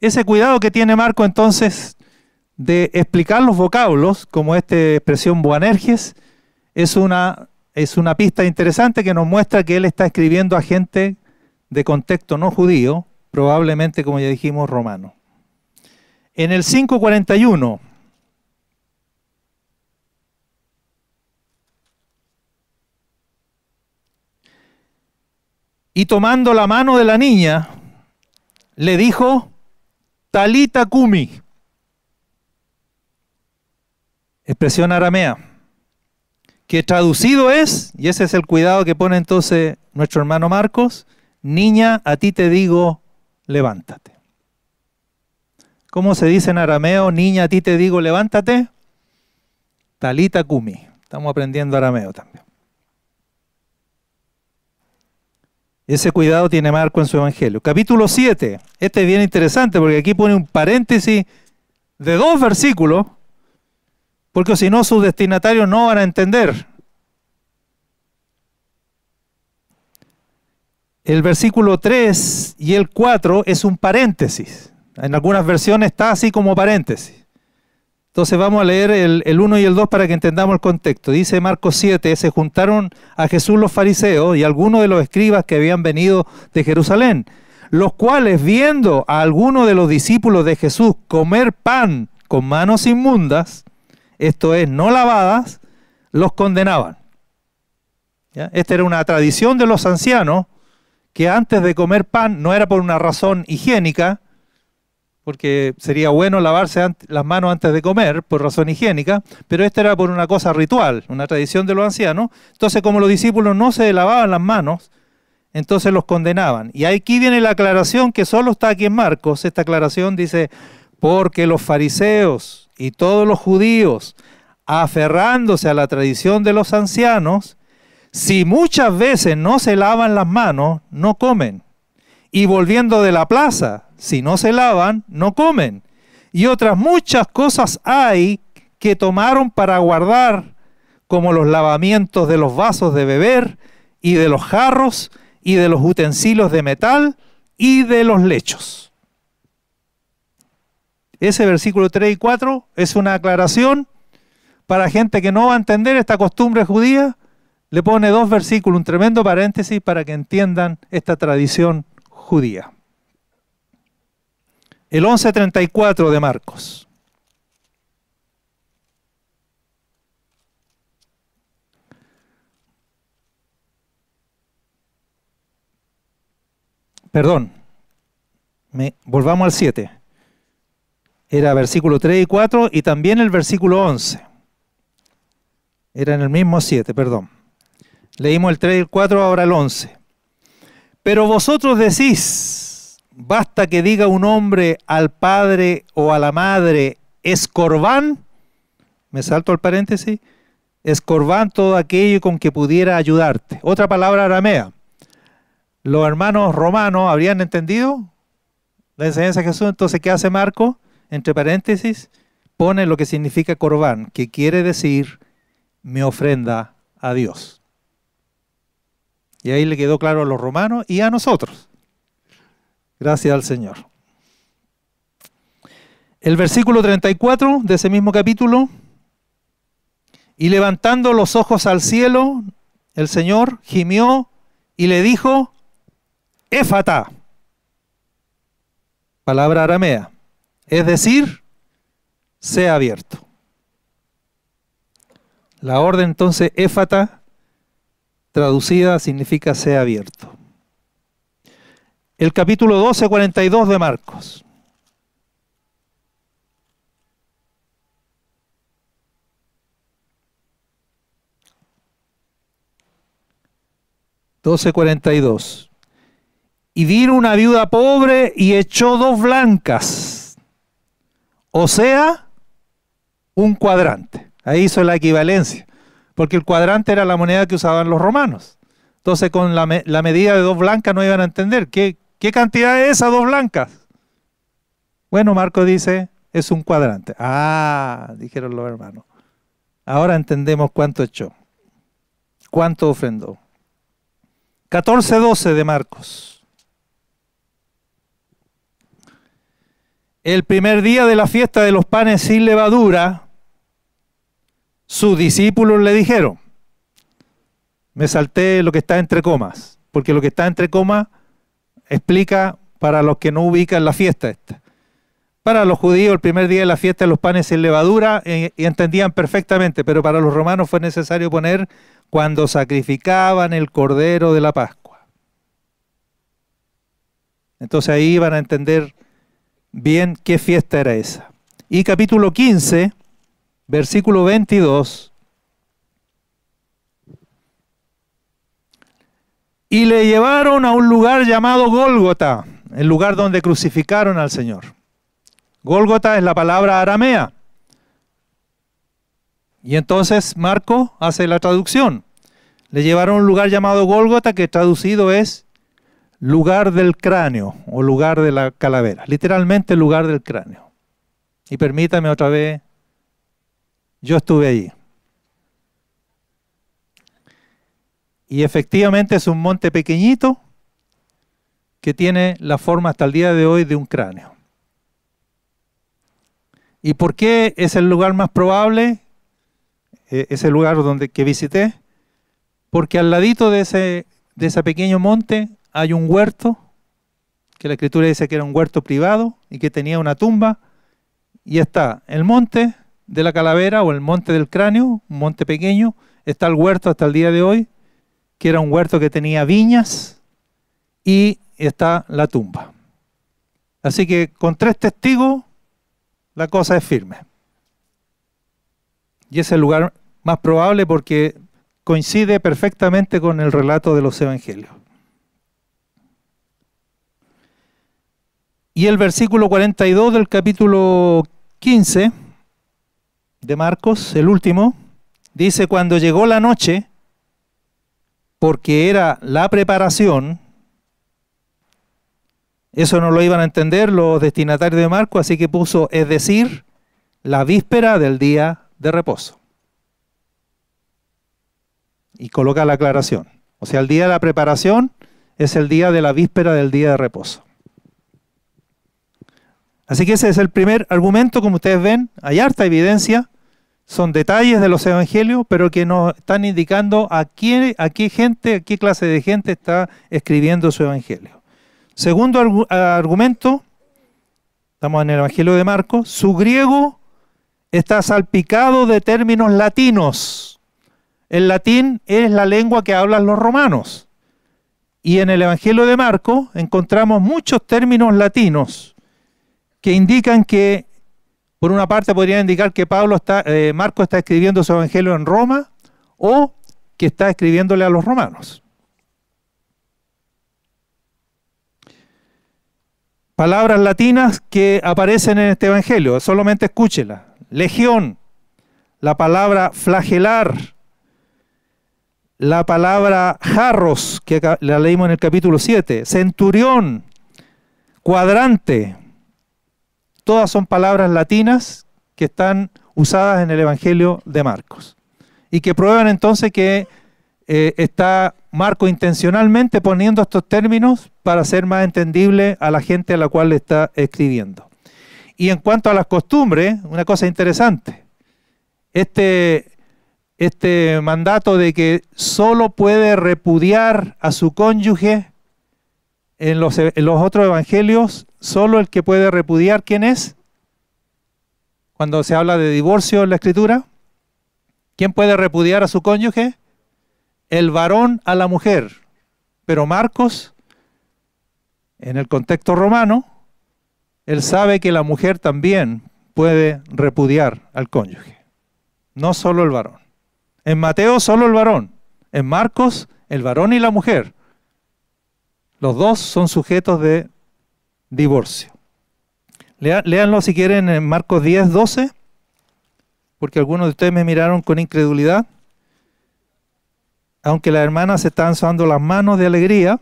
Ese cuidado que tiene Marco entonces de explicar los vocablos, como esta expresión boanerges, es una, es una pista interesante que nos muestra que él está escribiendo a gente de contexto no judío, probablemente, como ya dijimos, romano. En el 541, y tomando la mano de la niña, le dijo, Talita Kumi. Expresión aramea. Que traducido es, y ese es el cuidado que pone entonces nuestro hermano Marcos, niña, a ti te digo, levántate. ¿Cómo se dice en arameo, niña, a ti te digo, levántate? Talita Kumi. Estamos aprendiendo arameo también. Ese cuidado tiene Marco en su Evangelio. Capítulo 7. Este es bien interesante porque aquí pone un paréntesis de dos versículos, porque si no sus destinatarios no van a entender. El versículo 3 y el 4 es un paréntesis. En algunas versiones está así como paréntesis. Entonces vamos a leer el 1 y el 2 para que entendamos el contexto. Dice Marcos 7, se juntaron a Jesús los fariseos y algunos de los escribas que habían venido de Jerusalén, los cuales viendo a alguno de los discípulos de Jesús comer pan con manos inmundas, esto es, no lavadas, los condenaban. Esta era una tradición de los ancianos que antes de comer pan no era por una razón higiénica, porque sería bueno lavarse las manos antes de comer por razón higiénica, pero esta era por una cosa ritual, una tradición de los ancianos. Entonces, como los discípulos no se lavaban las manos, entonces los condenaban. Y aquí viene la aclaración que solo está aquí en Marcos. Esta aclaración dice, porque los fariseos y todos los judíos, aferrándose a la tradición de los ancianos, si muchas veces no se lavan las manos, no comen. Y volviendo de la plaza, si no se lavan, no comen. Y otras muchas cosas hay que tomaron para guardar, como los lavamientos de los vasos de beber y de los jarros y de los utensilios de metal y de los lechos. Ese versículo 3 y 4 es una aclaración para gente que no va a entender esta costumbre judía. Le pone dos versículos, un tremendo paréntesis para que entiendan esta tradición judía. El 11.34 de Marcos. Perdón, Me, volvamos al 7. Era versículo 3 y 4 y también el versículo 11. Era en el mismo 7, perdón. Leímos el 3 y el 4, ahora el 11. Pero vosotros decís, basta que diga un hombre al padre o a la madre, escorván, me salto al paréntesis, escorván todo aquello con que pudiera ayudarte. Otra palabra aramea. Los hermanos romanos habrían entendido la enseñanza de Jesús, entonces ¿qué hace Marco? Entre paréntesis, pone lo que significa corbán, que quiere decir me ofrenda a Dios. Y ahí le quedó claro a los romanos y a nosotros. Gracias al Señor. El versículo 34 de ese mismo capítulo. Y levantando los ojos al cielo, el Señor gimió y le dijo, Éfata, palabra aramea, es decir, sea abierto. La orden entonces, Éfata, traducida, significa sea abierto el capítulo 12, 42 de Marcos. 12.42. y vino una viuda pobre y echó dos blancas, o sea, un cuadrante. Ahí hizo la equivalencia, porque el cuadrante era la moneda que usaban los romanos. Entonces, con la, la medida de dos blancas no iban a entender qué, ¿Qué cantidad es esa? Dos blancas. Bueno, Marco dice, es un cuadrante. Ah, dijeron los hermanos. Ahora entendemos cuánto echó, cuánto ofrendó. 14.12 de Marcos. El primer día de la fiesta de los panes sin levadura, sus discípulos le dijeron, me salté lo que está entre comas, porque lo que está entre comas Explica para los que no ubican la fiesta esta. Para los judíos el primer día de la fiesta los panes sin levadura eh, y entendían perfectamente, pero para los romanos fue necesario poner cuando sacrificaban el cordero de la Pascua. Entonces ahí van a entender bien qué fiesta era esa. Y capítulo 15, versículo 22, y le llevaron a un lugar llamado Gólgota, el lugar donde crucificaron al Señor. Gólgota es la palabra aramea. Y entonces Marco hace la traducción. Le llevaron a un lugar llamado Gólgota, que traducido es lugar del cráneo o lugar de la calavera. Literalmente lugar del cráneo. Y permítame otra vez, yo estuve allí. Y efectivamente es un monte pequeñito que tiene la forma hasta el día de hoy de un cráneo. ¿Y por qué es el lugar más probable? ese eh, es el lugar donde, que visité. Porque al ladito de ese, de ese pequeño monte hay un huerto, que la escritura dice que era un huerto privado y que tenía una tumba. Y está el monte de la calavera o el monte del cráneo, un monte pequeño. Está el huerto hasta el día de hoy que era un huerto que tenía viñas, y está la tumba. Así que con tres testigos la cosa es firme. Y es el lugar más probable porque coincide perfectamente con el relato de los evangelios. Y el versículo 42 del capítulo 15 de Marcos, el último, dice, cuando llegó la noche, porque era la preparación, eso no lo iban a entender los destinatarios de Marco, así que puso, es decir, la víspera del día de reposo. Y coloca la aclaración. O sea, el día de la preparación es el día de la víspera del día de reposo. Así que ese es el primer argumento, como ustedes ven, hay harta evidencia son detalles de los evangelios, pero que nos están indicando a qué, a qué gente, a qué clase de gente está escribiendo su evangelio. Segundo argumento, estamos en el evangelio de Marcos, su griego está salpicado de términos latinos. El latín es la lengua que hablan los romanos. Y en el evangelio de Marcos encontramos muchos términos latinos que indican que por una parte podría indicar que Pablo está, eh, Marco está escribiendo su evangelio en Roma o que está escribiéndole a los romanos. Palabras latinas que aparecen en este evangelio, solamente escúchela. Legión, la palabra flagelar, la palabra jarros, que la leímos en el capítulo 7, centurión, cuadrante, Todas son palabras latinas que están usadas en el Evangelio de Marcos y que prueban entonces que eh, está Marco intencionalmente poniendo estos términos para ser más entendible a la gente a la cual le está escribiendo. Y en cuanto a las costumbres, una cosa interesante, este, este mandato de que solo puede repudiar a su cónyuge en los otros evangelios solo el que puede repudiar, ¿quién es? Cuando se habla de divorcio en la escritura, ¿quién puede repudiar a su cónyuge? El varón a la mujer. Pero Marcos, en el contexto romano, él sabe que la mujer también puede repudiar al cónyuge, no solo el varón. En Mateo solo el varón, en Marcos el varón y la mujer. Los dos son sujetos de divorcio. leanlo si quieren en Marcos 10, 12, porque algunos de ustedes me miraron con incredulidad. Aunque las hermanas se están sudando las manos de alegría,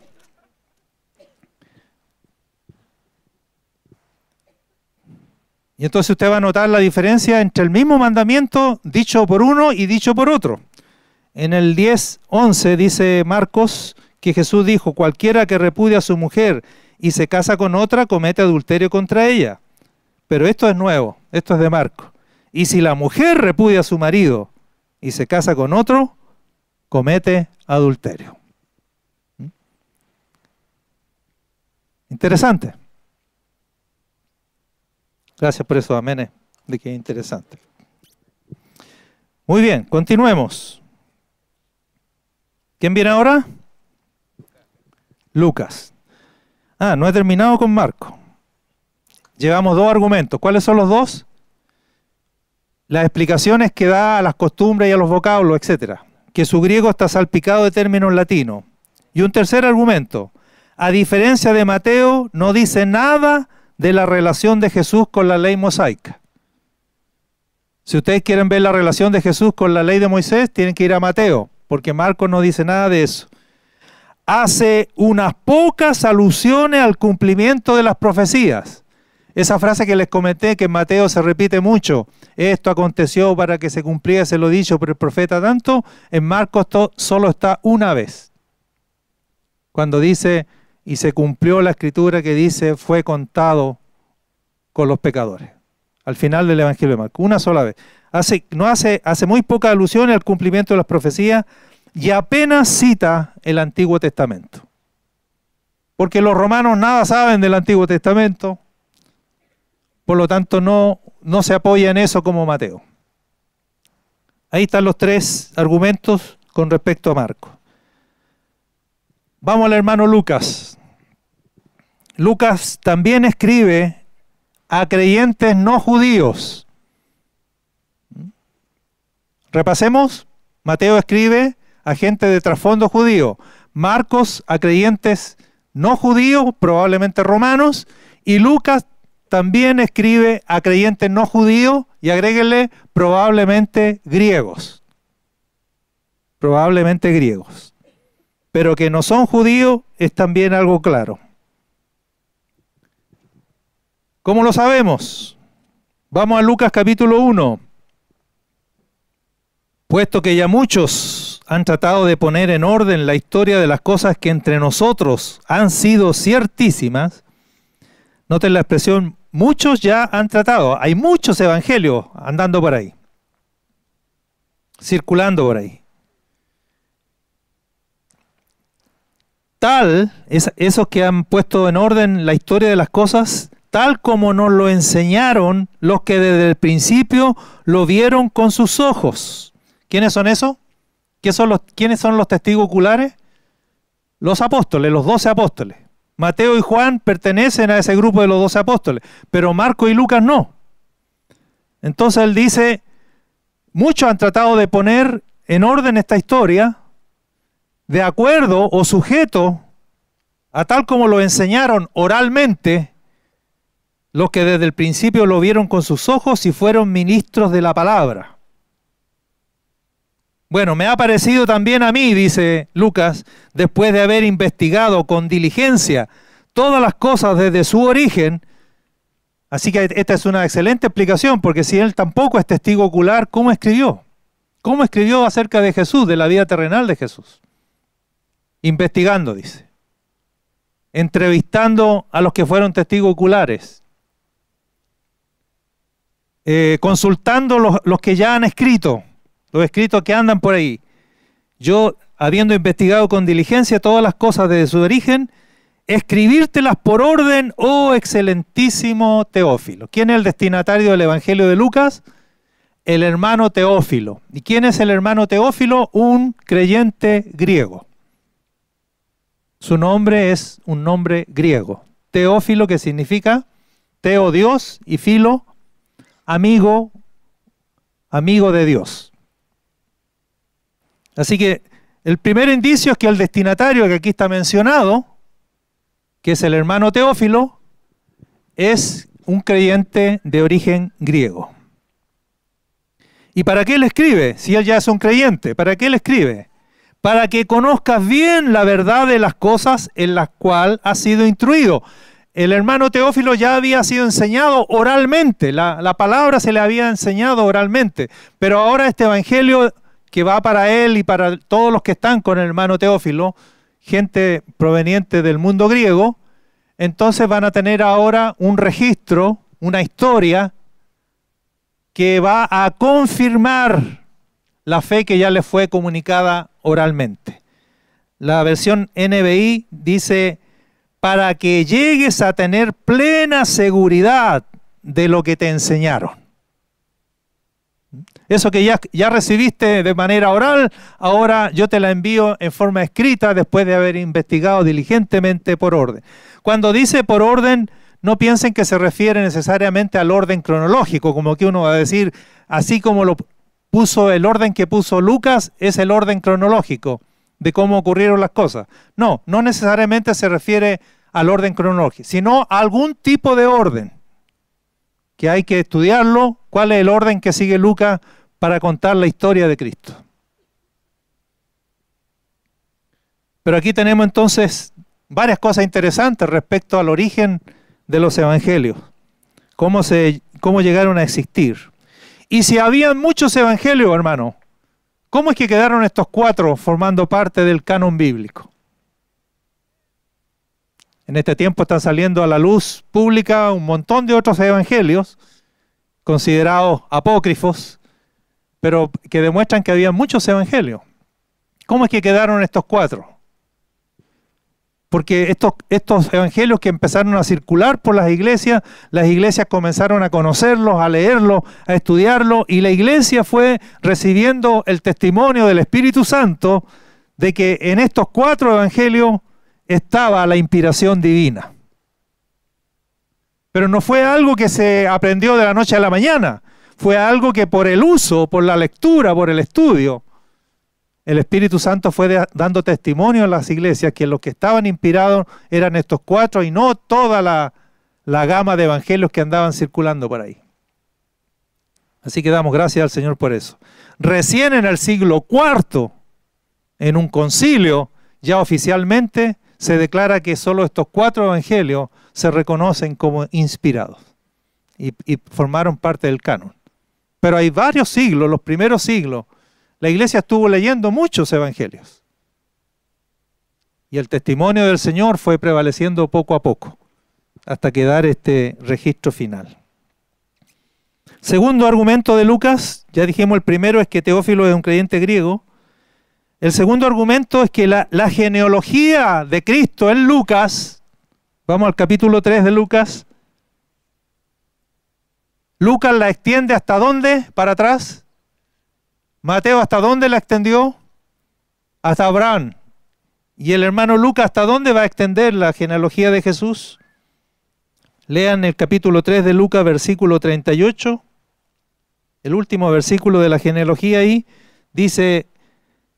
Y entonces usted va a notar la diferencia entre el mismo mandamiento dicho por uno y dicho por otro. En el 10 11 dice Marcos que Jesús dijo, cualquiera que repudia a su mujer y se casa con otra, comete adulterio contra ella. Pero esto es nuevo, esto es de Marco. Y si la mujer repudia a su marido y se casa con otro, comete adulterio. ¿Mm? Interesante. Gracias por eso, amén, eh. de que es interesante. Muy bien, continuemos. ¿Quién viene ahora? Lucas. Ah, no he terminado con Marco. Llevamos dos argumentos. ¿Cuáles son los dos? Las explicaciones que da a las costumbres y a los vocablos, etc. Que su griego está salpicado de términos latinos. Y un tercer argumento. A diferencia de Mateo, no dice nada de la relación de Jesús con la ley mosaica. Si ustedes quieren ver la relación de Jesús con la ley de Moisés, tienen que ir a Mateo, porque Marco no dice nada de eso hace unas pocas alusiones al cumplimiento de las profecías. Esa frase que les comenté que en Mateo se repite mucho, esto aconteció para que se cumpliese lo dicho por el profeta tanto, en Marcos solo está una vez. Cuando dice, y se cumplió la escritura que dice, fue contado con los pecadores. Al final del Evangelio de Marcos, una sola vez. Hace, no hace, hace muy pocas alusión al cumplimiento de las profecías y apenas cita el Antiguo Testamento. Porque los romanos nada saben del Antiguo Testamento, por lo tanto no, se apoya en eso como Mateo. Ahí están los tres argumentos con respecto a Marcos. Vamos al hermano Lucas. Lucas también escribe a creyentes no judíos. ¿Mm? Repasemos. Mateo escribe a gente de trasfondo judío, Marcos a creyentes no judíos, probablemente romanos, y Lucas también escribe a creyentes no judíos y agréguenle probablemente griegos. Probablemente griegos. Pero que no son judíos es también algo claro. ¿Cómo lo sabemos? Vamos a Lucas capítulo 1. Puesto que ya muchos han tratado de poner en orden la historia de las cosas que entre nosotros han sido ciertísimas, noten la expresión, muchos ya han tratado, hay muchos evangelios andando por ahí, circulando por ahí. Tal, es, esos que han puesto en orden la historia de las cosas, tal como nos lo enseñaron los que desde el principio lo vieron con sus ojos. ¿Quiénes son esos? son los, ¿Quiénes son los testigos oculares? Los apóstoles, los doce apóstoles. Mateo y Juan pertenecen a ese grupo de los doce apóstoles, pero Marco y Lucas no. Entonces él dice, muchos han tratado de poner en orden esta historia, de acuerdo o sujeto a tal como lo enseñaron oralmente los que desde el principio lo vieron con sus ojos y fueron ministros de la palabra. Bueno, me ha parecido también a mí, dice Lucas, después de haber investigado con diligencia todas las cosas desde su origen. Así que esta es una excelente explicación, porque si él tampoco es testigo ocular, ¿cómo escribió? ¿Cómo escribió acerca de Jesús, de la vida terrenal de Jesús? Investigando, dice. Entrevistando a los que fueron testigos oculares. Eh, consultando los, los que ya han escrito los escritos que andan por ahí. Yo, habiendo investigado con diligencia todas las cosas desde su origen, escribírtelas por orden, oh excelentísimo Teófilo. ¿Quién es el destinatario del Evangelio de Lucas? El hermano Teófilo. ¿Y quién es el hermano Teófilo? Un creyente griego. Su nombre es un nombre griego. Teófilo que significa Teo Dios y Filo, amigo, amigo de Dios. Así que el primer indicio es que el destinatario que aquí está mencionado, que es el hermano Teófilo, es un creyente de origen griego. ¿Y para qué le escribe? Si él ya es un creyente, ¿para qué le escribe? Para que conozcas bien la verdad de las cosas en las cuales ha sido instruido. El hermano Teófilo ya había sido enseñado oralmente, la, la palabra se le había enseñado oralmente, pero ahora este evangelio que va para él y para todos los que están con el hermano Teófilo, gente proveniente del mundo griego, entonces van a tener ahora un registro, una historia que va a confirmar la fe que ya les fue comunicada oralmente. La versión NBI dice, para que llegues a tener plena seguridad de lo que te enseñaron. Eso que ya, ya recibiste de manera oral, ahora yo te la envío en forma escrita después de haber investigado diligentemente por orden. Cuando dice por orden, no piensen que se refiere necesariamente al orden cronológico, como que uno va a decir, así como lo puso el orden que puso Lucas, es el orden cronológico de cómo ocurrieron las cosas. No, no necesariamente se refiere al orden cronológico, sino a algún tipo de orden que hay que estudiarlo, ¿Cuál es el orden que sigue Lucas para contar la historia de Cristo? Pero aquí tenemos entonces varias cosas interesantes respecto al origen de los evangelios, cómo, se, cómo llegaron a existir. Y si habían muchos evangelios, hermano, ¿cómo es que quedaron estos cuatro formando parte del canon bíblico? En este tiempo están saliendo a la luz pública un montón de otros evangelios, considerados apócrifos, pero que demuestran que había muchos evangelios. ¿Cómo es que quedaron estos cuatro? Porque estos, estos evangelios que empezaron a circular por las iglesias, las iglesias comenzaron a conocerlos, a leerlos, a estudiarlos, y la iglesia fue recibiendo el testimonio del Espíritu Santo de que en estos cuatro evangelios estaba la inspiración divina. Pero no fue algo que se aprendió de la noche a la mañana, fue algo que por el uso, por la lectura, por el estudio, el Espíritu Santo fue dando testimonio a las iglesias que los que estaban inspirados eran estos cuatro y no toda la, la gama de evangelios que andaban circulando por ahí. Así que damos gracias al Señor por eso. Recién en el siglo IV, en un concilio, ya oficialmente se declara que solo estos cuatro evangelios se reconocen como inspirados y, formaron parte del canon. Pero hay varios siglos, los primeros siglos, la iglesia estuvo leyendo muchos evangelios. Y el testimonio del Señor fue prevaleciendo poco a poco, hasta quedar este registro final. Segundo argumento de Lucas, ya dijimos el primero es que Teófilo es un creyente griego. El segundo argumento es que la genealogía de Cristo en Lucas Vamos al capítulo 3 de Lucas. Lucas la extiende hasta dónde? Para atrás. Mateo hasta dónde la extendió? Hasta Abraham. Y el hermano Lucas hasta dónde va a extender la genealogía de Jesús? Lean el capítulo 3 de Lucas, versículo 38. El último versículo de la genealogía ahí dice,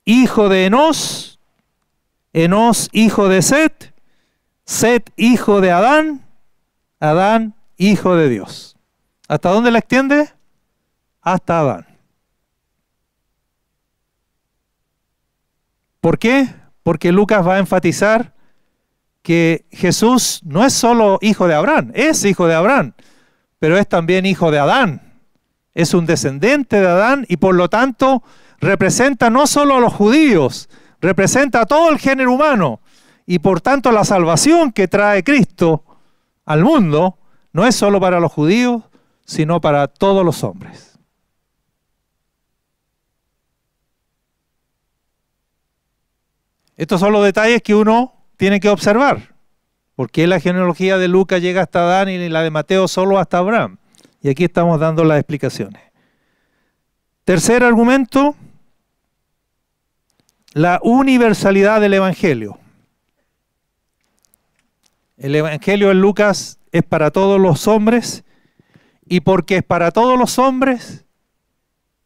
hijo de Enos, Enos hijo de Set, Set, hijo de Adán, Adán, hijo de Dios. ¿Hasta dónde la extiende? Hasta Adán. ¿Por qué? Porque Lucas va a enfatizar que Jesús no es solo hijo de Abraham, es hijo de Abraham, pero es también hijo de Adán. Es un descendiente de Adán y por lo tanto representa no solo a los judíos, representa a todo el género humano. Y por tanto la salvación que trae Cristo al mundo no es solo para los judíos, sino para todos los hombres. Estos son los detalles que uno tiene que observar. Porque la genealogía de Lucas llega hasta Adán y la de Mateo solo hasta Abraham. Y aquí estamos dando las explicaciones. Tercer argumento, la universalidad del Evangelio. El Evangelio de Lucas es para todos los hombres y porque es para todos los hombres,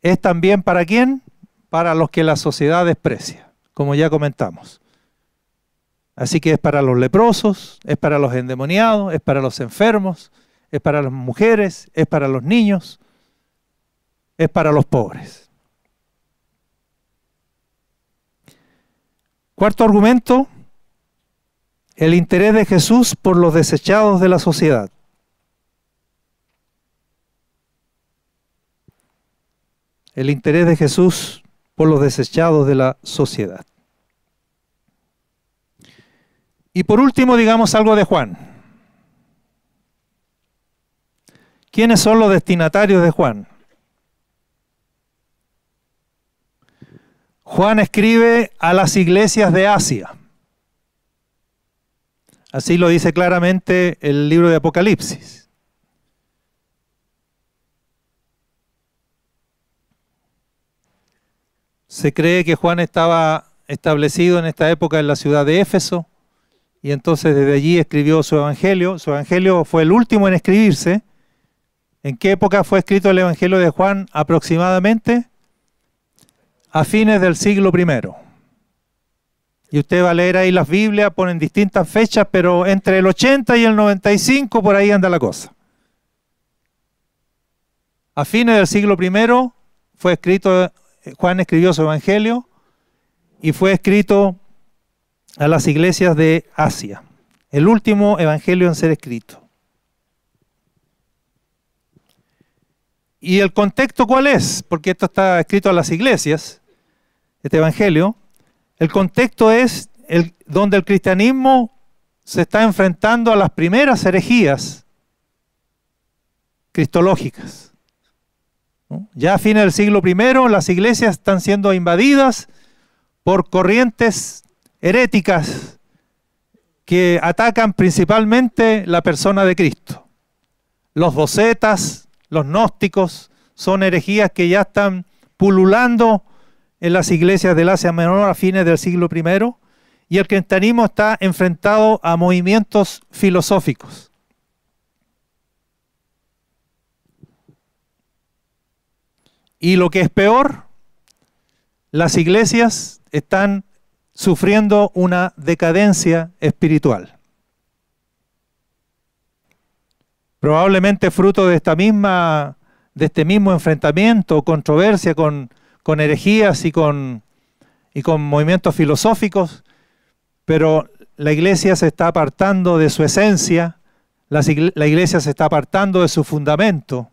es también para quién? Para los que la sociedad desprecia, como ya comentamos. Así que es para los leprosos, es para los endemoniados, es para los enfermos, es para las mujeres, es para los niños, es para los pobres. Cuarto argumento, el interés de Jesús por los desechados de la sociedad. El interés de Jesús por los desechados de la sociedad. Y por último, digamos algo de Juan. ¿Quiénes son los destinatarios de Juan? Juan escribe a las iglesias de Asia. Así lo dice claramente el libro de Apocalipsis. Se cree que Juan estaba establecido en esta época en la ciudad de Éfeso y entonces desde allí escribió su evangelio. Su evangelio fue el último en escribirse. ¿En qué época fue escrito el evangelio de Juan aproximadamente? A fines del siglo primero. Y usted va a leer ahí las Biblias, ponen distintas fechas, pero entre el 80 y el 95 por ahí anda la cosa. A fines del siglo I fue escrito, eh, Juan escribió su Evangelio y fue escrito a las iglesias de Asia, el último Evangelio en ser escrito. ¿Y el contexto cuál es? Porque esto está escrito a las iglesias, este Evangelio. El contexto es el, donde el cristianismo se está enfrentando a las primeras herejías cristológicas. Ya a fines del siglo I las iglesias están siendo invadidas por corrientes heréticas que atacan principalmente la persona de Cristo. Los docetas, los gnósticos, son herejías que ya están pululando en las iglesias del Asia Menor a fines del siglo I, y el cristianismo está enfrentado a movimientos filosóficos. Y lo que es peor, las iglesias están sufriendo una decadencia espiritual. Probablemente fruto de esta misma de este mismo enfrentamiento, controversia con con herejías y con, y con movimientos filosóficos, pero la iglesia se está apartando de su esencia, la, iglesia se está apartando de su fundamento.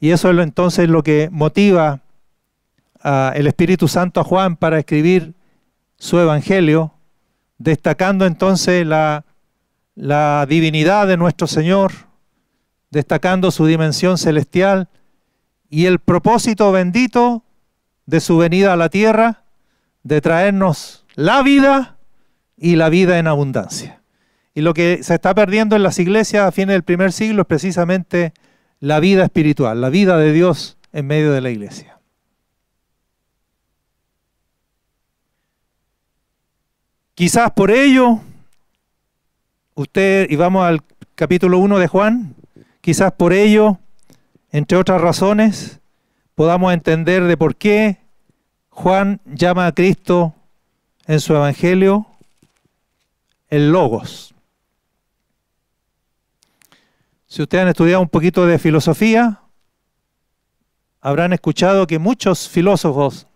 Y eso es entonces lo que motiva al Espíritu Santo a Juan para escribir su evangelio, destacando entonces la, la divinidad de nuestro Señor, destacando su dimensión celestial y el propósito bendito de su venida a la tierra, de traernos la vida y la vida en abundancia. Y lo que se está perdiendo en las iglesias a fines del primer siglo es precisamente la vida espiritual, la vida de Dios en medio de la iglesia. Quizás por ello, usted, y vamos al capítulo 1 de Juan, quizás por ello, entre otras razones, podamos entender de por qué Juan llama a Cristo en su Evangelio el Logos. Si ustedes han estudiado un poquito de filosofía, habrán escuchado que muchos filósofos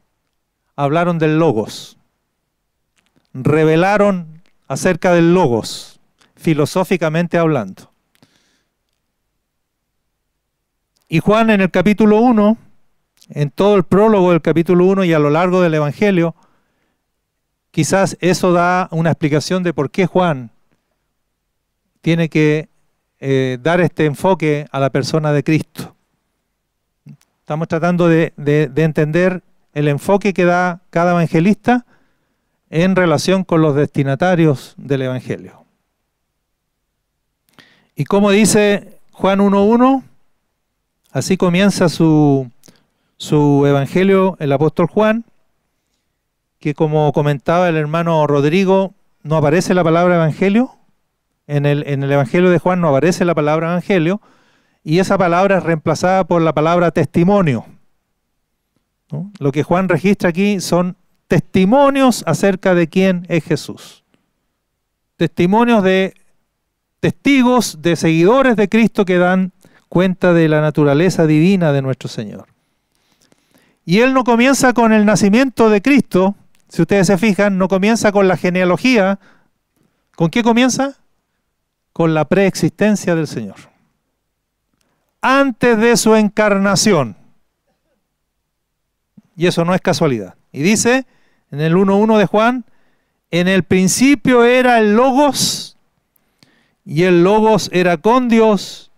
hablaron del Logos, revelaron acerca del Logos, filosóficamente hablando. Y Juan en el capítulo 1 en todo el prólogo del capítulo 1 y a lo largo del Evangelio, quizás eso da una explicación de por qué Juan tiene que eh, dar este enfoque a la persona de Cristo. Estamos tratando de entender el enfoque que da cada evangelista en relación con los destinatarios del Evangelio. Y como dice Juan 1.1, así comienza su su Evangelio, el apóstol Juan, que como comentaba el hermano Rodrigo, no aparece la palabra Evangelio. En el, Evangelio de Juan no aparece la palabra Evangelio. Y esa palabra es reemplazada por la palabra testimonio. Lo que Juan registra aquí son testimonios acerca de quién es Jesús. Testimonios de testigos, de seguidores de Cristo que dan cuenta de la naturaleza divina de nuestro Señor. Y él no comienza con el nacimiento de Cristo, si ustedes se fijan, no comienza con la genealogía. ¿Con qué comienza? Con la preexistencia del Señor. Antes de su encarnación. Y eso no es casualidad. Y dice en el 1.1 de Juan, en el principio era el logos y el logos era con Dios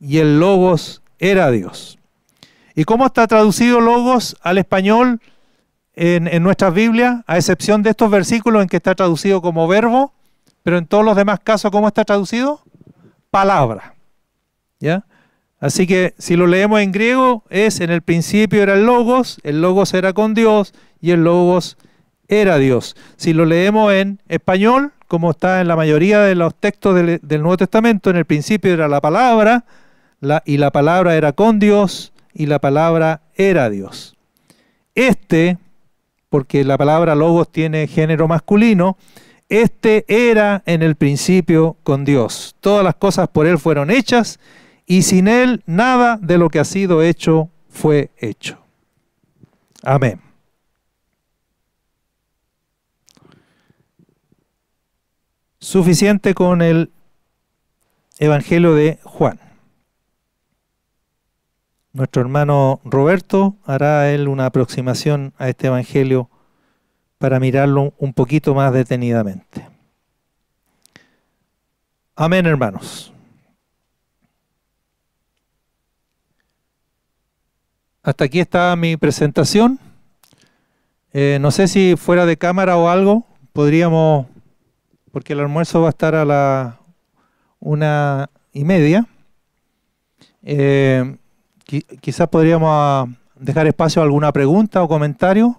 y el logos era Dios. ¿Y cómo está traducido logos al español en, nuestras Biblias, a excepción de estos versículos en que está traducido como verbo? Pero en todos los demás casos, ¿cómo está traducido? Palabra. Así que si lo leemos en griego, es en el principio era el logos, el logos era con Dios y el logos era Dios. Si lo leemos en español, como está en la mayoría de los textos del, Nuevo Testamento, en el principio era la palabra y la palabra era con Dios y la palabra era Dios. Este, porque la palabra logos tiene género masculino, este era en el principio con Dios. Todas las cosas por Él fueron hechas y sin Él nada de lo que ha sido hecho fue hecho. Amén. Suficiente con el Evangelio de Juan. Nuestro hermano Roberto hará él una aproximación a este Evangelio para mirarlo un poquito más detenidamente. Amén, hermanos. Hasta aquí está mi presentación. Eh, no sé si fuera de cámara o algo, podríamos, porque el almuerzo va a estar a la una y media. Eh, quizás podríamos ah, dejar espacio a alguna pregunta o comentario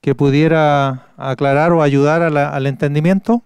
que pudiera aclarar o ayudar al entendimiento.